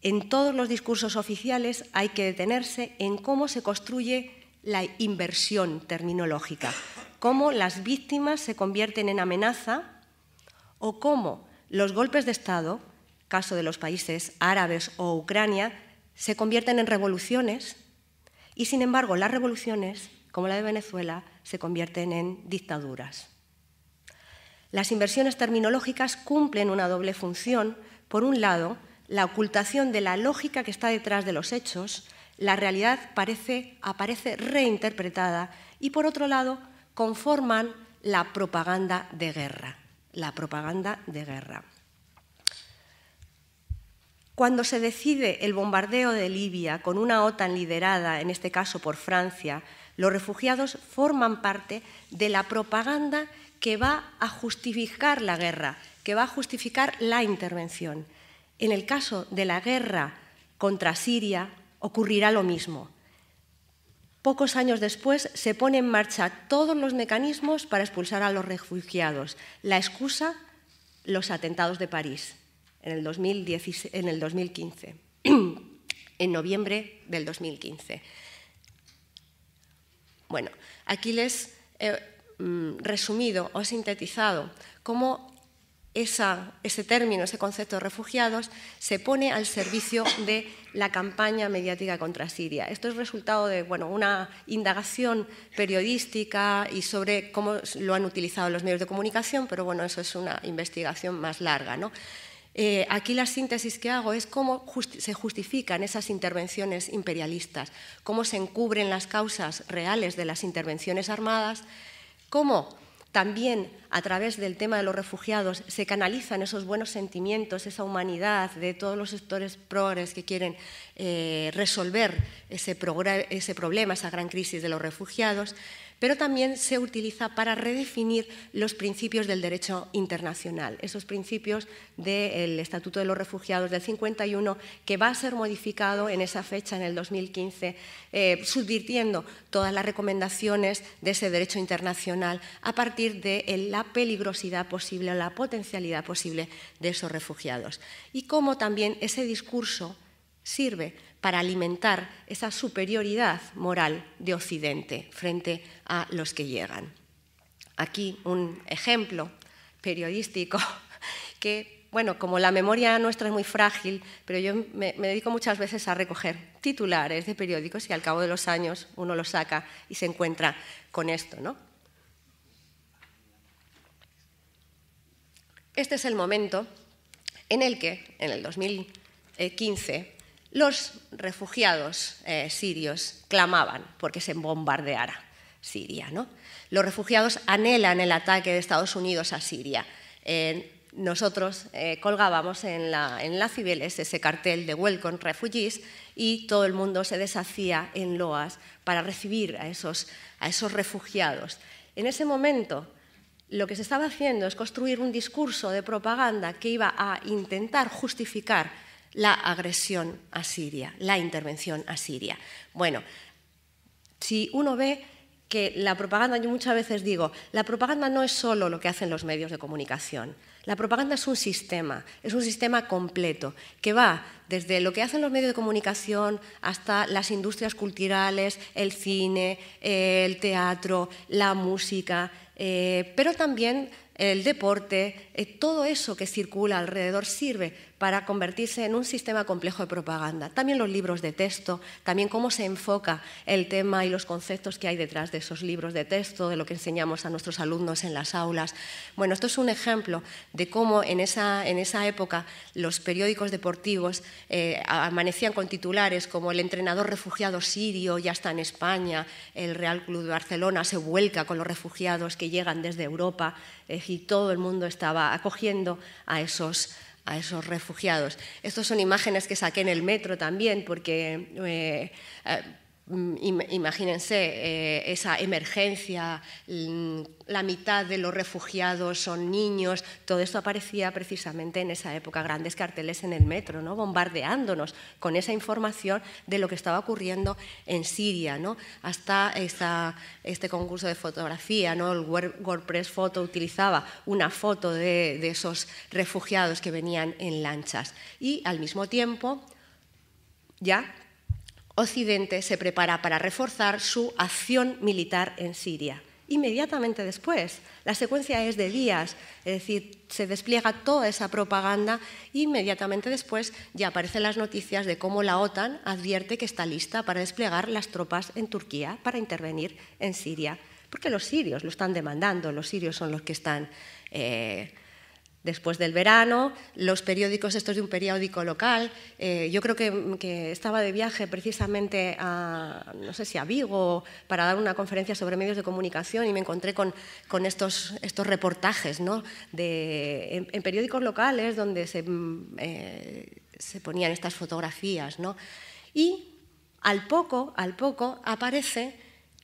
S2: En todos los discursos oficiales hay que detenerse en cómo se construye la inversión terminológica, cómo las víctimas se convierten en amenaza o cómo los golpes de Estado caso de los países árabes o Ucrania, se convierten en revoluciones y, sin embargo, las revoluciones, como la de Venezuela, se convierten en dictaduras. Las inversiones terminológicas cumplen una doble función. Por un lado, la ocultación de la lógica que está detrás de los hechos, la realidad parece, aparece reinterpretada y, por otro lado, conforman la propaganda de guerra. La propaganda de guerra. Cuando se decide el bombardeo de Libia con una OTAN liderada, en este caso por Francia, los refugiados forman parte de la propaganda que va a justificar la guerra, que va a justificar la intervención. En el caso de la guerra contra Siria ocurrirá lo mismo. Pocos años después se ponen en marcha todos los mecanismos para expulsar a los refugiados. La excusa, los atentados de París en el, 2015, en noviembre del 2015. Bueno, aquí les he mm, resumido o sintetizado cómo ese término, ese concepto de refugiados, se pone al servicio de la campaña mediática contra Siria. Esto es resultado de bueno, una indagación periodística y sobre cómo lo han utilizado los medios de comunicación, pero bueno, eso es una investigación más larga. ¿no? Eh, aquí la síntesis que hago es cómo se justifican esas intervenciones imperialistas, cómo se encubren las causas reales de las intervenciones armadas, cómo también a través del tema de los refugiados se canalizan esos buenos sentimientos, esa humanidad de todos los sectores progres que quieren eh, resolver ese problema, esa gran crisis de los refugiados, pero también se utiliza para redefinir los principios del derecho internacional, esos principios del Estatuto de los Refugiados del 51, que va a ser modificado en esa fecha, en el 2015, eh, subvirtiendo todas las recomendaciones de ese derecho internacional a partir de la peligrosidad posible o la potencialidad posible de esos refugiados. Y cómo también ese discurso sirve para alimentar esa superioridad moral de Occidente frente a los que llegan. Aquí un ejemplo periodístico *laughs* que, bueno, como la memoria nuestra es muy frágil, pero yo me, dedico muchas veces a recoger titulares de periódicos y al cabo de los años uno los saca y se encuentra con esto, ¿no? Este es el momento en el que, en el 2015, los refugiados eh, sirios clamaban porque se bombardeara Siria. ¿no? Los refugiados anhelan el ataque de Estados Unidos a Siria. Eh, nosotros eh, colgábamos en la, Cibeles ese cartel de Welcome Refugees y todo el mundo se deshacía en Loas para recibir a esos, a esos refugiados. En ese momento, lo que se estaba haciendo es construir un discurso de propaganda que iba a intentar justificar la agresión a Siria, la intervención a Siria. Bueno, si uno ve que la propaganda, yo muchas veces digo, la propaganda no es solo lo que hacen los medios de comunicación. La propaganda es un sistema, es un sistema completo, que va desde lo que hacen los medios de comunicación hasta las industrias culturales, el cine, el teatro, la música, eh, pero también el deporte, eh, todo eso que circula alrededor sirve para convertirse en un sistema complejo de propaganda. También los libros de texto, también cómo se enfoca el tema y los conceptos que hay detrás de esos libros de texto, de lo que enseñamos a nuestros alumnos en las aulas. Bueno, esto es un ejemplo de cómo en esa, en esa época los periódicos deportivos eh, amanecían con titulares como el entrenador refugiado sirio ya está en España, el Real Club de Barcelona se vuelca con los refugiados que llegan desde Europa y todo el mundo estaba acogiendo a esos a esos refugiados. Estas son imágenes que saqué en el metro también, porque eh, eh, Mm, imagínense eh, esa emergencia, mm, la mitad de los refugiados son niños, todo esto aparecía precisamente en esa época, grandes carteles en el metro, ¿no? bombardeándonos con esa información de lo que estaba ocurriendo en Siria. ¿no? Hasta este concurso de fotografía, ¿no? el WordPress Photo utilizaba una foto de, de esos refugiados que venían en lanchas y al mismo tiempo ya Occidente se prepara para reforzar su acción militar en Siria. Inmediatamente después, la secuencia es de días, es decir, se despliega toda esa propaganda e inmediatamente después ya aparecen las noticias de cómo la OTAN advierte que está lista para desplegar las tropas en Turquía para intervenir en Siria, porque los sirios lo están demandando, los sirios son los que están eh, Después del verano, los periódicos, estos de un periódico local, eh, yo creo que, estaba de viaje precisamente a, no sé si a Vigo, para dar una conferencia sobre medios de comunicación y me encontré con, estos, reportajes en, periódicos locales donde se, mm, eh, ponían estas fotografías. Y al poco, al poco, aparece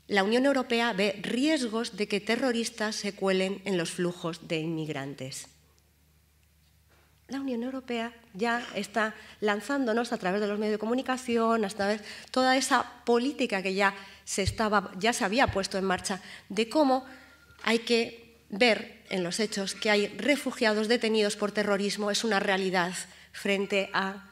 S2: la Unión Europea ve riesgos de que terroristas se cuelen en los flujos de inmigrantes la Unión Europea ya está lanzándonos a través de los medios de comunicación, a través de toda esa política que ya se, estaba, ya se había puesto en marcha de cómo hay que ver en los hechos que hay refugiados detenidos por terrorismo es una realidad frente a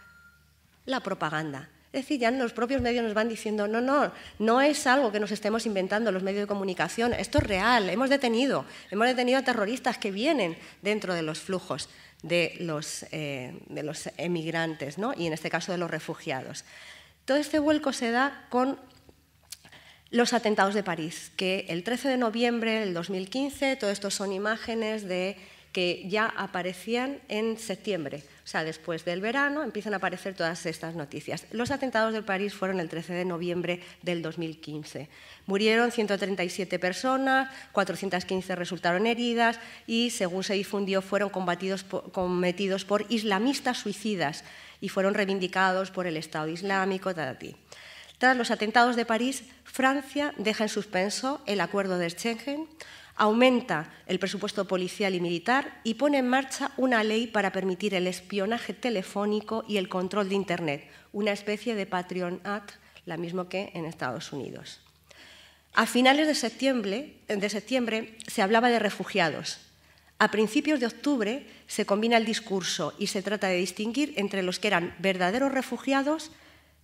S2: la propaganda. Es decir, ya los propios medios nos van diciendo, no, no, no es algo que nos estemos inventando los medios de comunicación, esto es real, hemos detenido, hemos detenido a terroristas que vienen dentro de los flujos. Eh, de los, emigrantes ¿no? y en este caso de los refugiados. Todo este vuelco se da con los atentados de París, que el 13 de noviembre del 2015, todo esto son imágenes de que ya aparecían en septiembre. O sea, después del verano empiezan a aparecer todas estas noticias. Los atentados de París fueron el 13 de noviembre del 2015. Murieron 137 personas, 415 resultaron heridas y, según se difundió, fueron cometidos por islamistas suicidas y fueron reivindicados por el Estado Islámico. Tadatí. Tras los atentados de París, Francia deja en suspenso el acuerdo de Schengen aumenta el presupuesto policial y militar y pone en marcha una ley para permitir el espionaje telefónico y el control de Internet, una especie de Patreon Act, la misma que en Estados Unidos. A finales de septiembre, de septiembre se hablaba de refugiados. A principios de octubre se combina el discurso y se trata de distinguir entre los que eran verdaderos refugiados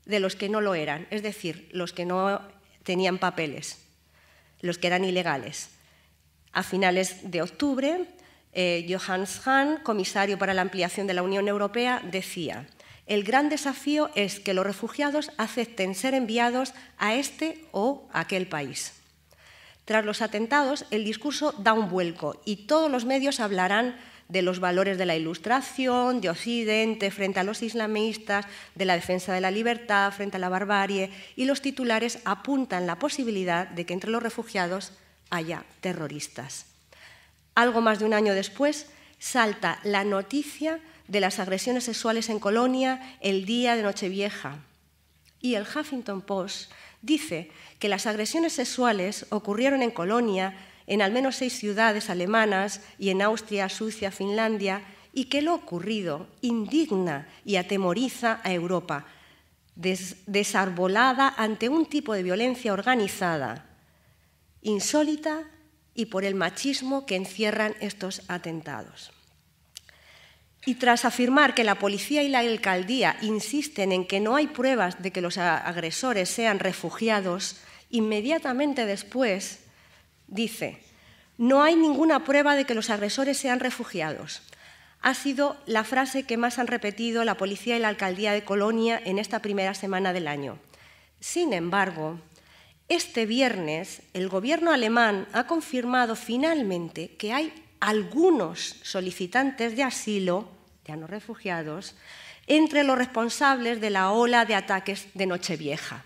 S2: de los que no lo eran, es decir, los que no tenían papeles, los que eran ilegales. A finales de octubre, eh, Johannes Hahn, comisario para la ampliación de la Unión Europea, decía, el gran desafío es que los refugiados acepten ser enviados a este o aquel país. Tras los atentados, el discurso da un vuelco y todos los medios hablarán de los valores de la Ilustración, de Occidente frente a los islamistas, de la defensa de la libertad frente a la barbarie, y los titulares apuntan la posibilidad de que entre los refugiados haya terroristas. Algo más de un año después salta la noticia de las agresiones sexuales en Colonia el día de Nochevieja. Y el Huffington Post dice que las agresiones sexuales ocurrieron en Colonia, en al menos seis ciudades alemanas y en Austria, Suiza, Finlandia, y que lo ocurrido indigna y atemoriza a Europa, desarbolada ante un tipo de violencia organizada insólita y por el machismo que encierran estos atentados. Y tras afirmar que la policía y la alcaldía insisten en que no hay pruebas de que los agresores sean refugiados, inmediatamente después dice, no hay ninguna prueba de que los agresores sean refugiados. Ha sido la frase que más han repetido la policía y la alcaldía de Colonia en esta primera semana del año. Sin embargo, este viernes, el gobierno alemán ha confirmado finalmente que hay algunos solicitantes de asilo, ya no refugiados, entre los responsables de la ola de ataques de Nochevieja.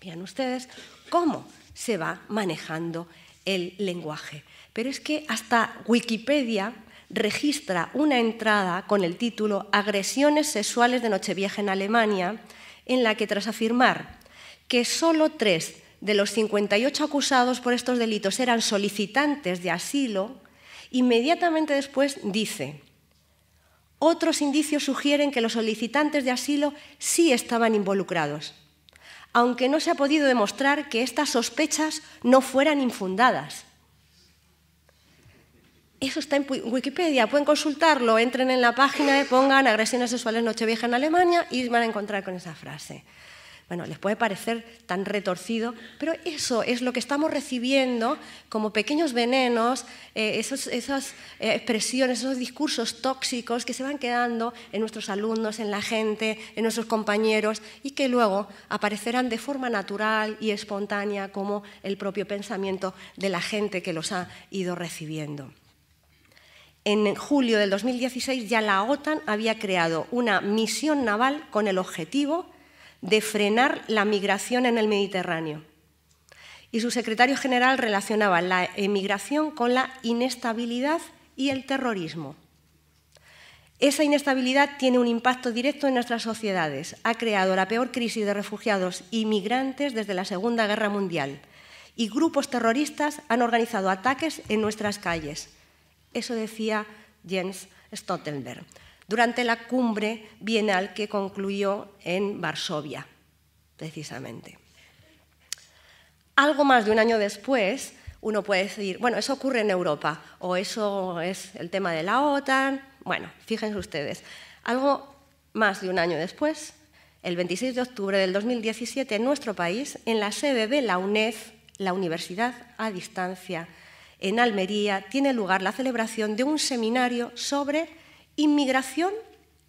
S2: Vean ustedes cómo se va manejando el lenguaje. Pero es que hasta Wikipedia registra una entrada con el título Agresiones sexuales de Nochevieja en Alemania, en la que tras afirmar que solo tres de los 58 acusados por estos delitos eran solicitantes de asilo, inmediatamente después dice, otros indicios sugieren que los solicitantes de asilo sí estaban involucrados, aunque no se ha podido demostrar que estas sospechas no fueran infundadas. Eso está en Wikipedia, pueden consultarlo, entren en la página, pongan agresiones sexuales Nochevieja en Alemania y van a encontrar con esa frase. Bueno, les puede parecer tan retorcido, pero eso es lo que estamos recibiendo como pequeños venenos, eh, esas eh, expresiones, esos discursos tóxicos que se van quedando en nuestros alumnos, en la gente, en nuestros compañeros y que luego aparecerán de forma natural y espontánea como el propio pensamiento de la gente que los ha ido recibiendo. En julio del 2016 ya la OTAN había creado una misión naval con el objetivo de frenar la migración en el Mediterráneo. Y su secretario general relacionaba la emigración con la inestabilidad y el terrorismo. Esa inestabilidad tiene un impacto directo en nuestras sociedades. Ha creado la peor crisis de refugiados y migrantes desde la Segunda Guerra Mundial. Y grupos terroristas han organizado ataques en nuestras calles. Eso decía Jens Stoltenberg durante la cumbre bienal que concluyó en Varsovia, precisamente. Algo más de un año después, uno puede decir, bueno, eso ocurre en Europa, o eso es el tema de la OTAN. Bueno, fíjense ustedes, algo más de un año después, el 26 de octubre del 2017, en nuestro país, en la sede de la UNED, la Universidad a Distancia, en Almería, tiene lugar la celebración de un seminario sobre Inmigración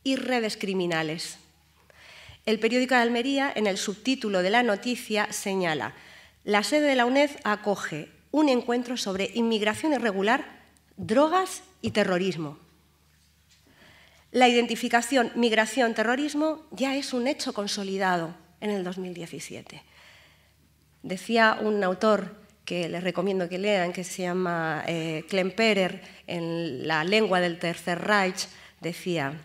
S2: y redes criminales. El periódico de Almería, en el subtítulo de la noticia, señala, la sede de la UNED acoge un encuentro sobre inmigración irregular, drogas y terrorismo. La identificación migración-terrorismo ya es un hecho consolidado en el 2017. Decía un autor que les recomiendo que lean, que se llama Klemperer, eh, en la lengua del Tercer Reich, decía,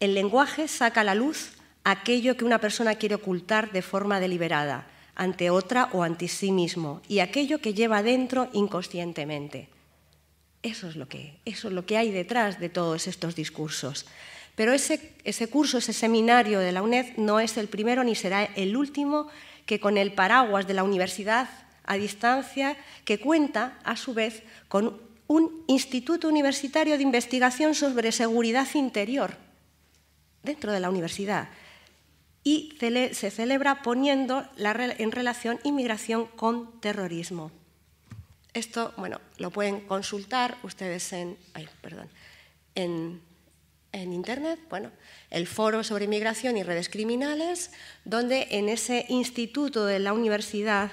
S2: el lenguaje saca a la luz aquello que una persona quiere ocultar de forma deliberada ante otra o ante sí mismo y aquello que lleva dentro inconscientemente. Eso es lo que, eso es lo que hay detrás de todos estos discursos. Pero ese curso, ese seminario de la UNED no es el primero ni será el último que con el paraguas de la universidad a distancia que cuenta, a su vez, con un Instituto Universitario de Investigación sobre Seguridad Interior dentro de la universidad y se celebra poniendo en relación inmigración con terrorismo. Esto, bueno, lo pueden consultar ustedes en, perdón, en, en Internet, bueno, el Foro sobre Inmigración y Redes Criminales, donde en ese instituto de la universidad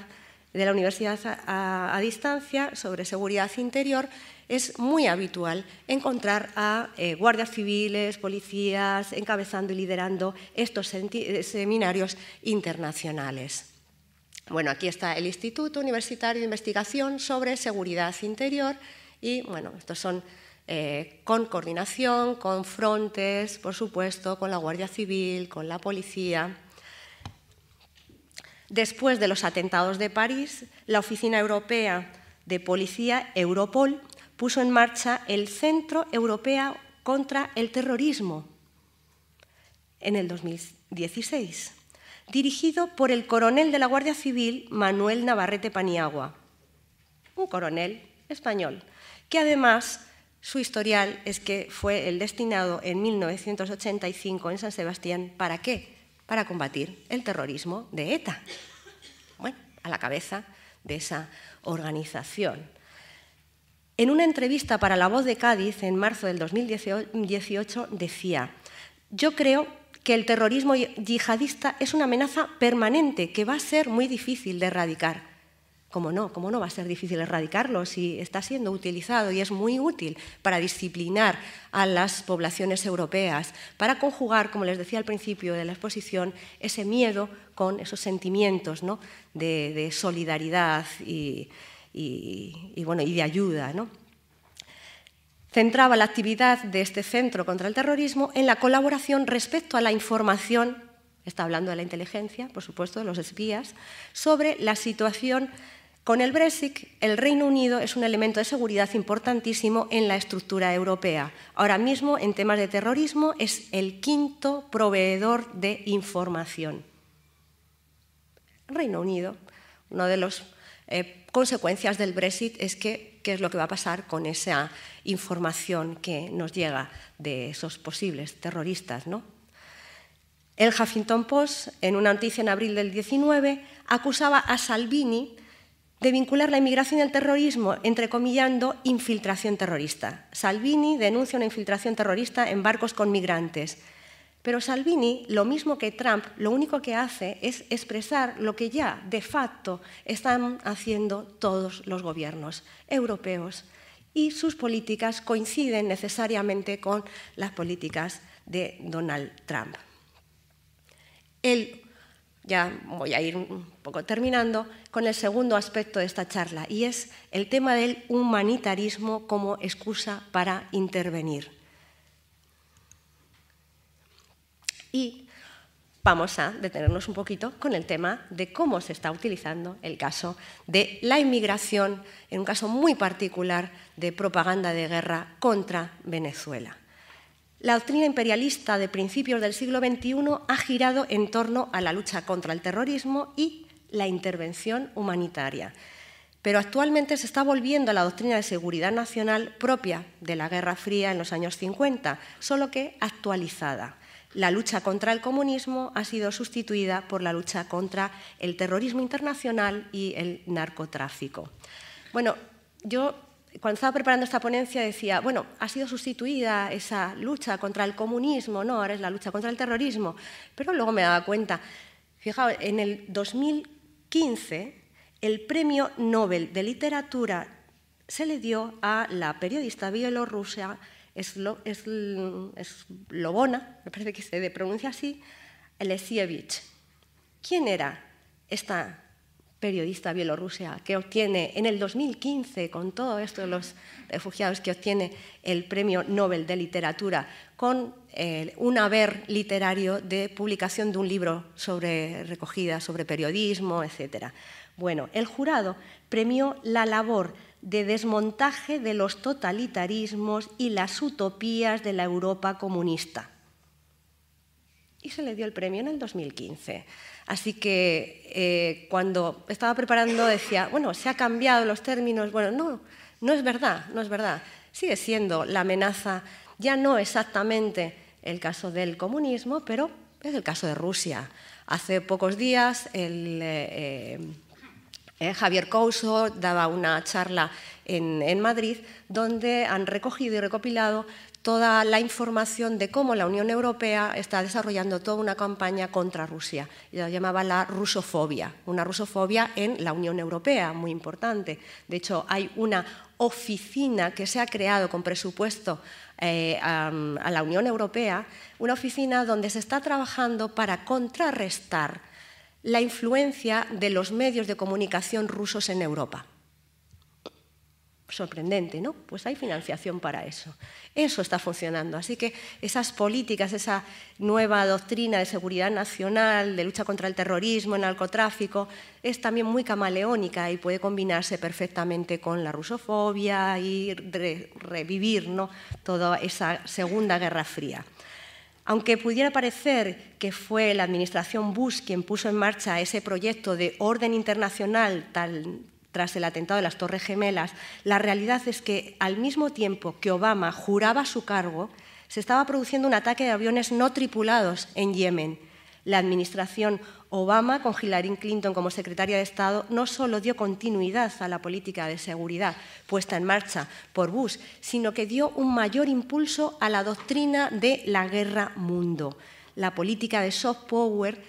S2: de la universidad a, distancia sobre seguridad interior, es muy habitual encontrar a eh, guardias civiles, policías, encabezando y liderando estos eh, seminarios internacionales. Bueno, aquí está el Instituto Universitario de Investigación sobre Seguridad Interior y, bueno, estos son eh, con coordinación, con frontes, por supuesto, con la Guardia Civil, con la policía. Después de los atentados de París, la Oficina Europea de Policía, Europol, puso en marcha el Centro Europeo contra el Terrorismo en el 2016, dirigido por el coronel de la Guardia Civil, Manuel Navarrete Paniagua, un coronel español, que además su historial es que fue el destinado en 1985 en San Sebastián. ¿Para qué? para combatir el terrorismo de ETA. Bueno, a la cabeza de esa organización. En una entrevista para La Voz de Cádiz en marzo del 2018 decía, yo creo que el terrorismo yihadista es una amenaza permanente que va a ser muy difícil de erradicar. ¿Cómo no? ¿Cómo no va a ser difícil erradicarlo si está siendo utilizado y es muy útil para disciplinar a las poblaciones europeas, para conjugar, como les decía al principio de la exposición, ese miedo con esos sentimientos de, solidaridad y, bueno, y de ayuda? Centraba la actividad de este centro contra el terrorismo en la colaboración respecto a la información, está hablando de la inteligencia, por supuesto, de los espías, sobre la situación con el Brexit, el Reino Unido es un elemento de seguridad importantísimo en la estructura europea. Ahora mismo, en temas de terrorismo, es el quinto proveedor de información. Reino Unido, una de las eh, consecuencias del Brexit es que qué es lo que va a pasar con esa información que nos llega de esos posibles terroristas, ¿no? El Huffington Post, en una noticia en abril del 19, acusaba a Salvini de vincular la inmigración y el terrorismo, entrecomillando infiltración terrorista. Salvini denuncia una infiltración terrorista en barcos con migrantes. Pero Salvini, lo mismo que Trump, lo único que hace es expresar lo que ya de facto están haciendo todos los gobiernos europeos. Y sus políticas coinciden necesariamente con las políticas de Donald Trump. El ya voy a ir un poco terminando con el segundo aspecto de esta charla y es el tema del humanitarismo como excusa para intervenir. Y vamos a detenernos un poquito con el tema de cómo se está utilizando el caso de la inmigración, en un caso muy particular de propaganda de guerra contra Venezuela. La doctrina imperialista de principios del siglo XXI ha girado en torno a la lucha contra el terrorismo y la intervención humanitaria. Pero actualmente se está volviendo a la doctrina de seguridad nacional propia de la Guerra Fría en los años 50, solo que actualizada. La lucha contra el comunismo ha sido sustituida por la lucha contra el terrorismo internacional y el narcotráfico. Bueno, yo cuando estaba preparando esta ponencia decía, bueno, ha sido sustituida esa lucha contra el comunismo, no, ahora es la lucha contra el terrorismo, pero luego me daba cuenta, fijaos, en el 2015 el premio Nobel de Literatura se le dio a la periodista bielorrusa es me parece que se pronuncia así, Lesievich. ¿Quién era esta periodista bielorrusia que obtiene en el 2015, con todo esto de los refugiados, que obtiene el Premio Nobel de Literatura, con eh, un haber literario de publicación de un libro sobre recogida, sobre periodismo, etc. Bueno, el jurado premió la labor de desmontaje de los totalitarismos y las utopías de la Europa comunista. Y se le dio el premio en el 2015. Así que eh, cuando estaba preparando decía, bueno, se han cambiado los términos. Bueno, no, no es verdad, no es verdad. Sigue siendo la amenaza, ya no exactamente el caso del comunismo, pero es el caso de Rusia. Hace pocos días eh, eh, Javier Couso daba una charla en Madrid donde han recogido y recopilado toda la información de cómo la Unión Europea está desarrollando toda una campaña contra Rusia. Yo la llamaba la rusofobia, una rusofobia en la Unión Europea, muy importante. De hecho, hay una oficina que se ha creado con presupuesto eh, a la Unión Europea, una oficina donde se está trabajando para contrarrestar la influencia de los medios de comunicación rusos en Europa sorprendente, ¿no? Pues hay financiación para eso. Eso está funcionando. Así que esas políticas, esa nueva doctrina de seguridad nacional, de lucha contra el terrorismo, el narcotráfico, es también muy camaleónica y puede combinarse perfectamente con la rusofobia y revivir ¿no? toda esa Segunda Guerra Fría. Aunque pudiera parecer que fue la Administración Bush quien puso en marcha ese proyecto de orden internacional tan tras el atentado de las Torres Gemelas, la realidad es que al mismo tiempo que Obama juraba su cargo, se estaba produciendo un ataque de aviones no tripulados en Yemen. La administración Obama, con Hillary Clinton como secretaria de Estado, no solo dio continuidad a la política de seguridad puesta en marcha por Bush, sino que dio un mayor impulso a la doctrina de la guerra mundo. La política de soft power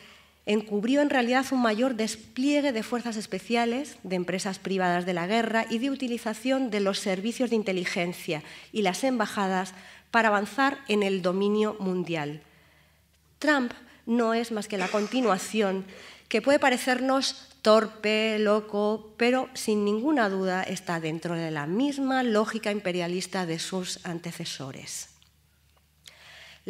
S2: encubrió en realidad un mayor despliegue de fuerzas especiales, de empresas privadas de la guerra y de utilización de los servicios de inteligencia y las embajadas para avanzar en el dominio mundial. Trump no es más que la continuación, que puede parecernos torpe, loco, pero sin ninguna duda está dentro de la misma lógica imperialista de sus antecesores.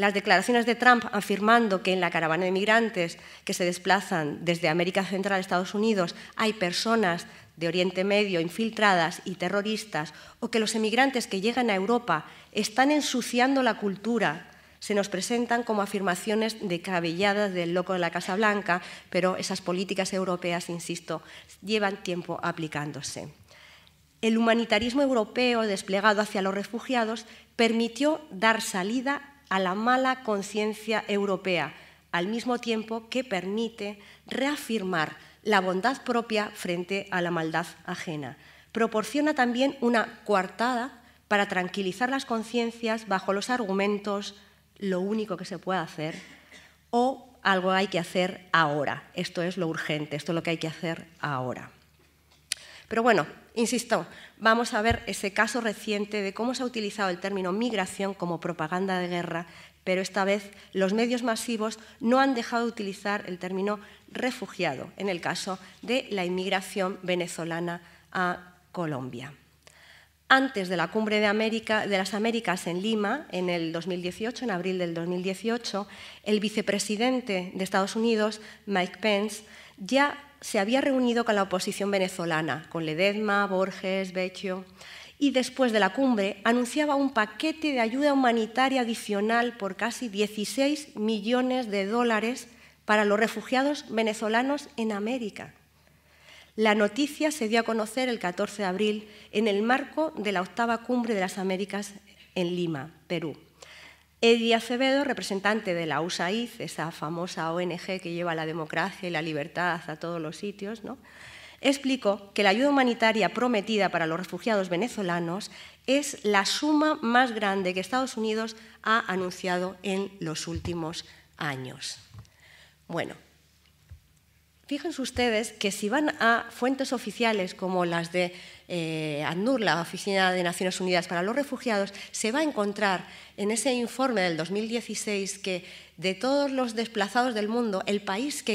S2: Las declaraciones de Trump afirmando que en la caravana de migrantes que se desplazan desde América Central a Estados Unidos hay personas de Oriente Medio infiltradas y terroristas o que los emigrantes que llegan a Europa están ensuciando la cultura, se nos presentan como afirmaciones de cabellada del loco de la Casa Blanca, pero esas políticas europeas, insisto, llevan tiempo aplicándose. El humanitarismo europeo desplegado hacia los refugiados permitió dar salida a la mala conciencia europea, al mismo tiempo que permite reafirmar la bondad propia frente a la maldad ajena. Proporciona también una coartada para tranquilizar las conciencias bajo los argumentos lo único que se puede hacer o algo hay que hacer ahora. Esto es lo urgente, esto es lo que hay que hacer ahora. Pero bueno, Insisto, vamos a ver ese caso reciente de cómo se ha utilizado el término migración como propaganda de guerra, pero esta vez los medios masivos no han dejado de utilizar el término refugiado en el caso de la inmigración venezolana a Colombia. Antes de la cumbre de, de las Américas en Lima, en el 2018, en abril del 2018, el vicepresidente de Estados Unidos, Mike Pence, ya se había reunido con la oposición venezolana, con Ledezma, Borges, Becchio, y después de la cumbre anunciaba un paquete de ayuda humanitaria adicional por casi 16 millones de dólares para los refugiados venezolanos en América. La noticia se dio a conocer el 14 de abril en el marco de la octava cumbre de las Américas en Lima, Perú. Eddie Acevedo, representante de la USAID, esa famosa ONG que lleva la democracia y la libertad a todos los sitios, explicó que la ayuda humanitaria prometida para los refugiados venezolanos es la suma más grande que Estados Unidos ha anunciado en los últimos años. Bueno, fíjense ustedes que si van a fuentes oficiales como las de eh, la Oficina de Naciones Unidas para los Refugiados, se va a encontrar en ese informe del 2016 que de todos los desplazados del mundo, el país que,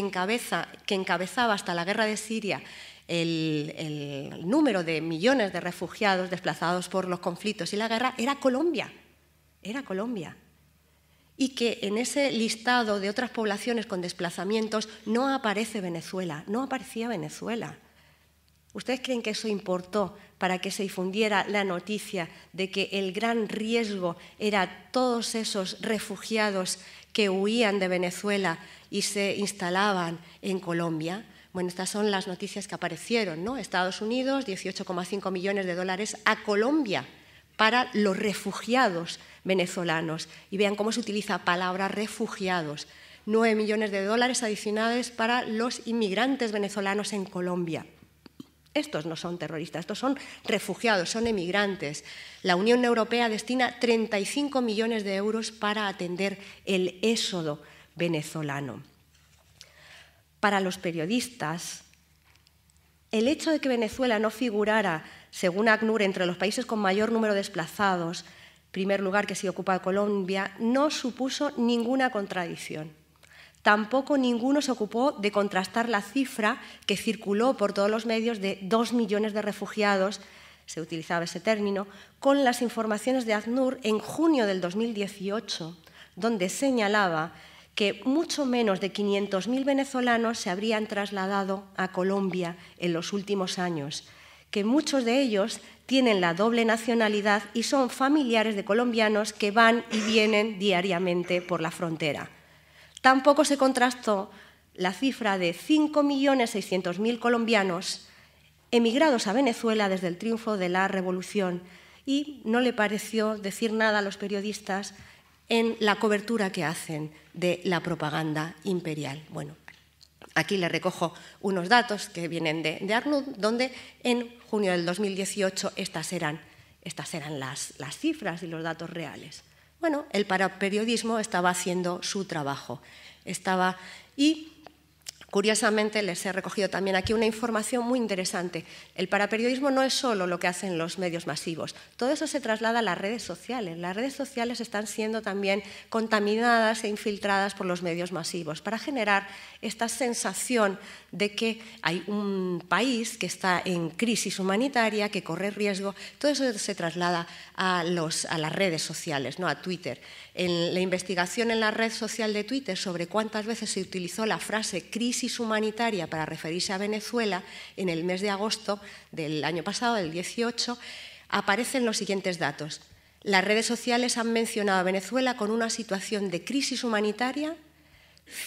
S2: que encabezaba hasta la guerra de Siria el, el número de millones de refugiados desplazados por los conflictos y la guerra era Colombia. Era Colombia y que en ese listado de otras poblaciones con desplazamientos no aparece Venezuela, no aparecía Venezuela. ¿Ustedes creen que eso importó para que se difundiera la noticia de que el gran riesgo era todos esos refugiados que huían de Venezuela y se instalaban en Colombia? Bueno, estas son las noticias que aparecieron, ¿no? Estados Unidos, 18,5 millones de dólares a Colombia para los refugiados venezolanos y vean cómo se utiliza palabra refugiados. 9 millones de dólares adicionales para los inmigrantes venezolanos en Colombia. Estos no son terroristas, estos son refugiados, son emigrantes. La Unión Europea destina 35 millones de euros para atender el éxodo venezolano. Para los periodistas, el hecho de que Venezuela no figurara, según ACNUR, entre los países con mayor número de desplazados primer lugar que se ocupa Colombia, no supuso ninguna contradicción. Tampoco ninguno se ocupó de contrastar la cifra que circuló por todos los medios de dos millones de refugiados, se utilizaba ese término, con las informaciones de ACNUR en junio del 2018, donde señalaba que mucho menos de 500.000 venezolanos se habrían trasladado a Colombia en los últimos años que muchos de ellos tienen la doble nacionalidad y son familiares de colombianos que van y vienen diariamente por la frontera. Tampoco se contrastó la cifra de 5.600.000 colombianos emigrados a Venezuela desde el triunfo de la revolución y no le pareció decir nada a los periodistas en la cobertura que hacen de la propaganda imperial. Bueno, Aquí le recojo unos datos que vienen de, Arnud, donde en junio del 2018 estas eran, estas eran las, las cifras y los datos reales. Bueno, el paraperiodismo estaba haciendo su trabajo. Estaba, y Curiosamente, les he recogido también aquí una información muy interesante. El paraperiodismo no es solo lo que hacen los medios masivos, todo eso se traslada a las redes sociales. Las redes sociales están siendo también contaminadas e infiltradas por los medios masivos para generar esta sensación de que hay un país que está en crisis humanitaria, que corre riesgo. Todo eso se traslada a, a las redes sociales, ¿no? a Twitter en la investigación en la red social de Twitter sobre cuántas veces se utilizó la frase crisis humanitaria para referirse a Venezuela en el mes de agosto del año pasado, del 18, aparecen los siguientes datos. Las redes sociales han mencionado a Venezuela con una situación de crisis humanitaria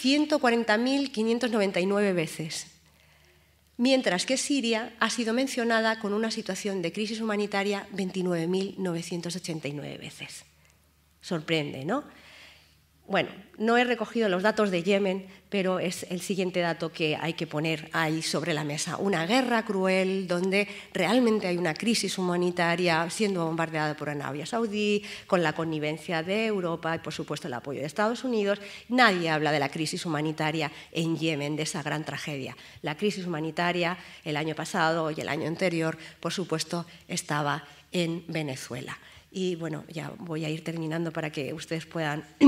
S2: 140.599 veces, mientras que Siria ha sido mencionada con una situación de crisis humanitaria 29.989 veces. Sorprende, ¿no? Bueno, no he recogido los datos de Yemen, pero es el siguiente dato que hay que poner ahí sobre la mesa. Una guerra cruel donde realmente hay una crisis humanitaria siendo bombardeada por Arabia Saudí, con la connivencia de Europa y, por supuesto, el apoyo de Estados Unidos. Nadie habla de la crisis humanitaria en Yemen, de esa gran tragedia. La crisis humanitaria el año pasado y el año anterior, por supuesto, estaba en Venezuela. Y bueno, ya voy a ir terminando para que ustedes puedan *clears throat*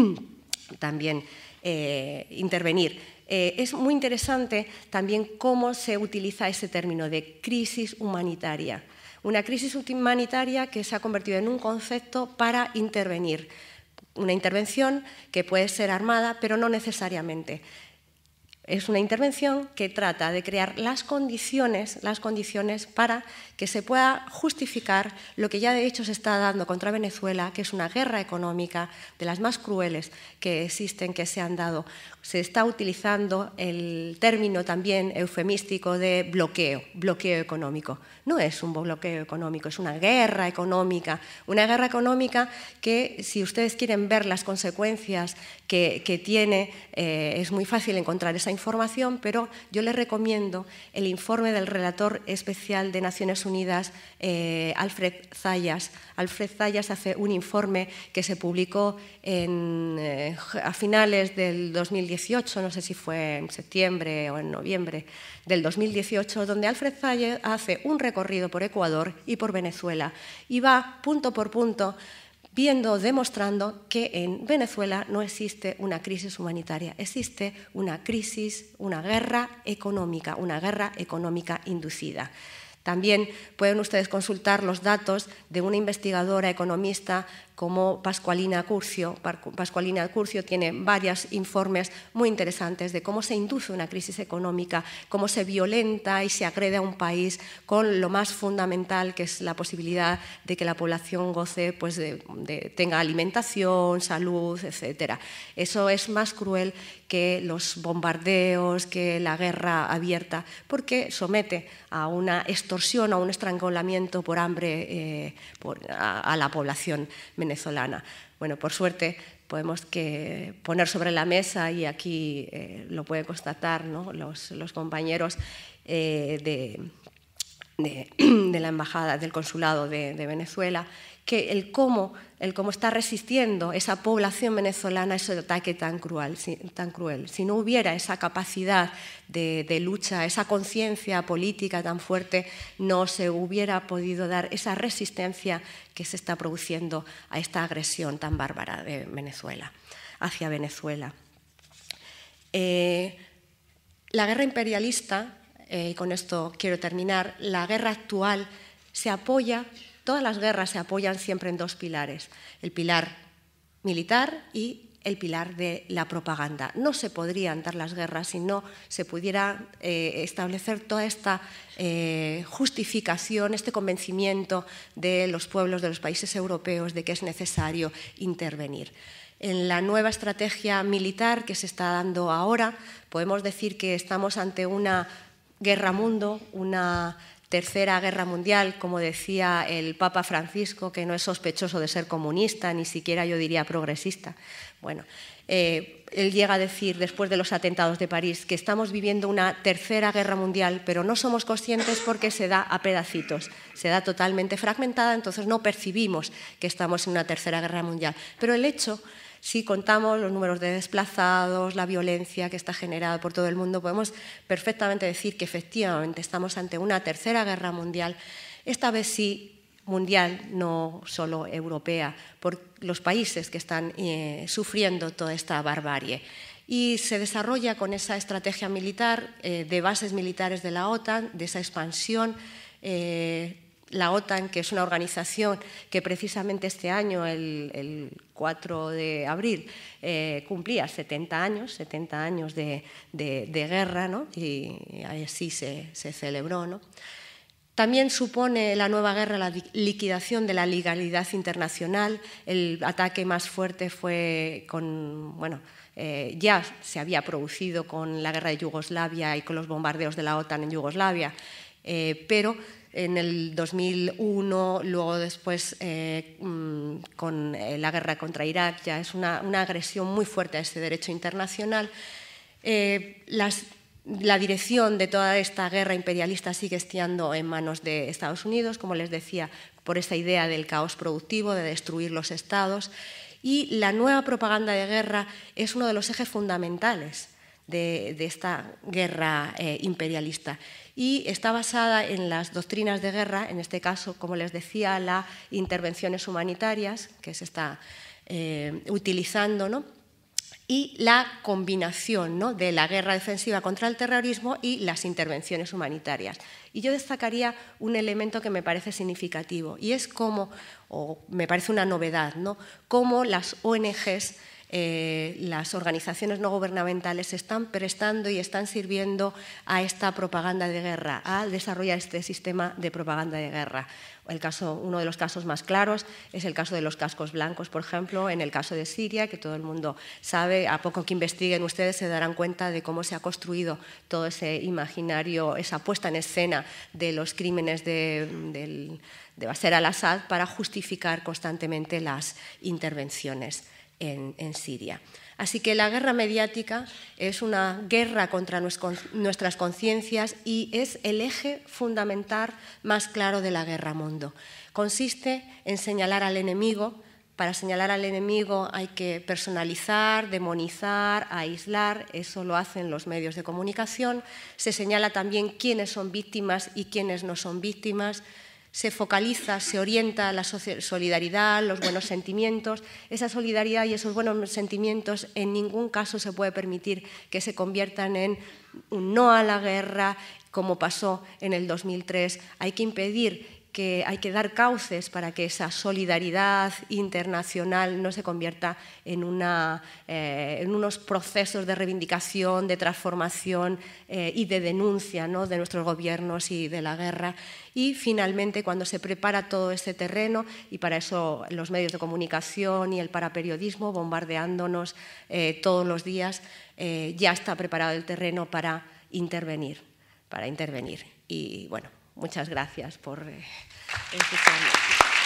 S2: también eh, intervenir. Eh, es muy interesante también cómo se utiliza ese término de crisis humanitaria. Una crisis humanitaria que se ha convertido en un concepto para intervenir. Una intervención que puede ser armada, pero no necesariamente es una intervención que trata de crear las condiciones, las condiciones para que se pueda justificar lo que ya de hecho se está dando contra Venezuela, que es una guerra económica de las más crueles que existen, que se han dado. Se está utilizando el término también eufemístico de bloqueo, bloqueo económico. No es un bloqueo económico, es una guerra económica, una guerra económica que si ustedes quieren ver las consecuencias que, tiene, eh, es muy fácil encontrar esa información, pero yo le recomiendo el informe del relator especial de Naciones Unidas, eh, Alfred Zayas. Alfred Zayas hace un informe que se publicó eh, a finales del 2018, no sé si fue en septiembre o en noviembre del 2018, donde Alfred Zayas hace un recorrido por Ecuador y por Venezuela y va punto por punto viendo, demostrando que en Venezuela no existe una crisis humanitaria, existe una crisis, una guerra económica, una guerra económica inducida. También pueden ustedes consultar los datos de una investigadora economista como Pascualina Curcio. Pascualina Curcio tiene varios informes muy interesantes de cómo se induce una crisis económica, cómo se violenta y se agrede a un país con lo más fundamental que es la posibilidad de que la población goce, pues, de, tenga alimentación, salud, etc. Eso es más cruel que los bombardeos, que la guerra abierta, porque somete a una extorsión, a un estrangulamiento por hambre eh, a, la población bueno, por suerte podemos que poner sobre la mesa, y aquí eh, lo pueden constatar los, compañeros eh, *clears throat* de, la embajada, del consulado de Venezuela, que el cómo el cómo está resistiendo esa población venezolana ese ataque tan cruel. Si, tan cruel. si no hubiera esa capacidad de, lucha, esa conciencia política tan fuerte, no se hubiera podido dar esa resistencia que se está produciendo a esta agresión tan bárbara de Venezuela, hacia Venezuela. Eh, la guerra imperialista, eh, y con esto quiero terminar, la guerra actual se apoya Todas las guerras se apoyan siempre en dos pilares, el pilar militar y el pilar de la propaganda. No se podrían dar las guerras si no se pudiera eh, establecer toda esta eh, justificación, este convencimiento de los pueblos, de los países europeos, de que es necesario intervenir. En la nueva estrategia militar que se está dando ahora, podemos decir que estamos ante una guerra mundo, una Tercera Guerra Mundial, como decía el Papa Francisco, que no es sospechoso de ser comunista, ni siquiera yo diría progresista. Bueno, eh, él llega a decir, después de los atentados de París, que estamos viviendo una tercera guerra mundial, pero no somos conscientes porque se da a pedacitos, se da totalmente fragmentada, entonces no percibimos que estamos en una tercera guerra mundial. Pero el hecho si contamos los números de desplazados, la violencia que está generada por todo el mundo, podemos perfectamente decir que efectivamente estamos ante una tercera guerra mundial, esta vez sí mundial, no solo europea, por los países que están eh, sufriendo toda esta barbarie y se desarrolla con esa estrategia militar eh, de bases militares de la OTAN, de esa expansión eh, la OTAN, que es una organización que precisamente este año, el, 4 de abril, eh, cumplía 70 años, 70 años de, guerra, ¿no? y así se, celebró. ¿no? También supone la nueva guerra la liquidación de la legalidad internacional. El ataque más fuerte fue con, bueno, eh, ya se había producido con la guerra de Yugoslavia y con los bombardeos de la OTAN en Yugoslavia, eh, pero en el 2001, luego después eh, mm, con eh, la guerra contra Irak, ya es una, agresión muy fuerte a este derecho internacional. Eh, la dirección de toda esta guerra imperialista sigue estando en manos de Estados Unidos, como les decía, por esta idea del caos productivo, de destruir los estados. Y la nueva propaganda de guerra es uno de los ejes fundamentales de, esta guerra imperialista y está basada en las doctrinas de guerra, en este caso, como les decía, las intervenciones humanitarias que se está eh, utilizando, y la combinación de la guerra defensiva contra el terrorismo y las intervenciones humanitarias. Y yo destacaría un elemento que me parece significativo, y es como, o me parece una novedad, ¿no? cómo las ONGs eh, las organizaciones no gubernamentales están prestando y están sirviendo a esta propaganda de guerra, a desarrollar este sistema de propaganda de guerra. El caso, uno de los casos más claros es el caso de los cascos blancos, por ejemplo, en el caso de Siria, que todo el mundo sabe, a poco que investiguen ustedes se darán cuenta de cómo se ha construido todo ese imaginario, esa puesta en escena de los crímenes de, de Bashar al-Assad para justificar constantemente las intervenciones en, Siria. Así que la guerra mediática es una guerra contra nuestras conciencias y es el eje fundamental más claro de la guerra mundo. Consiste en señalar al enemigo. Para señalar al enemigo hay que personalizar, demonizar, aislar, eso lo hacen los medios de comunicación. Se señala también quiénes son víctimas y quiénes no son víctimas se focaliza, se orienta a la solidaridad, los buenos sentimientos. Esa solidaridad y esos buenos sentimientos en ningún caso se puede permitir que se conviertan en un no a la guerra, como pasó en el 2003. Hay que impedir que hay que dar cauces para que esa solidaridad internacional no se convierta en, una, eh, en unos procesos de reivindicación, de transformación eh, y de denuncia ¿no? de nuestros gobiernos y de la guerra. Y finalmente, cuando se prepara todo ese terreno, y para eso los medios de comunicación y el paraperiodismo, bombardeándonos eh, todos los días, ya está preparado el terreno para intervenir, para intervenir. Y bueno, Muchas gracias por eh, escucharme.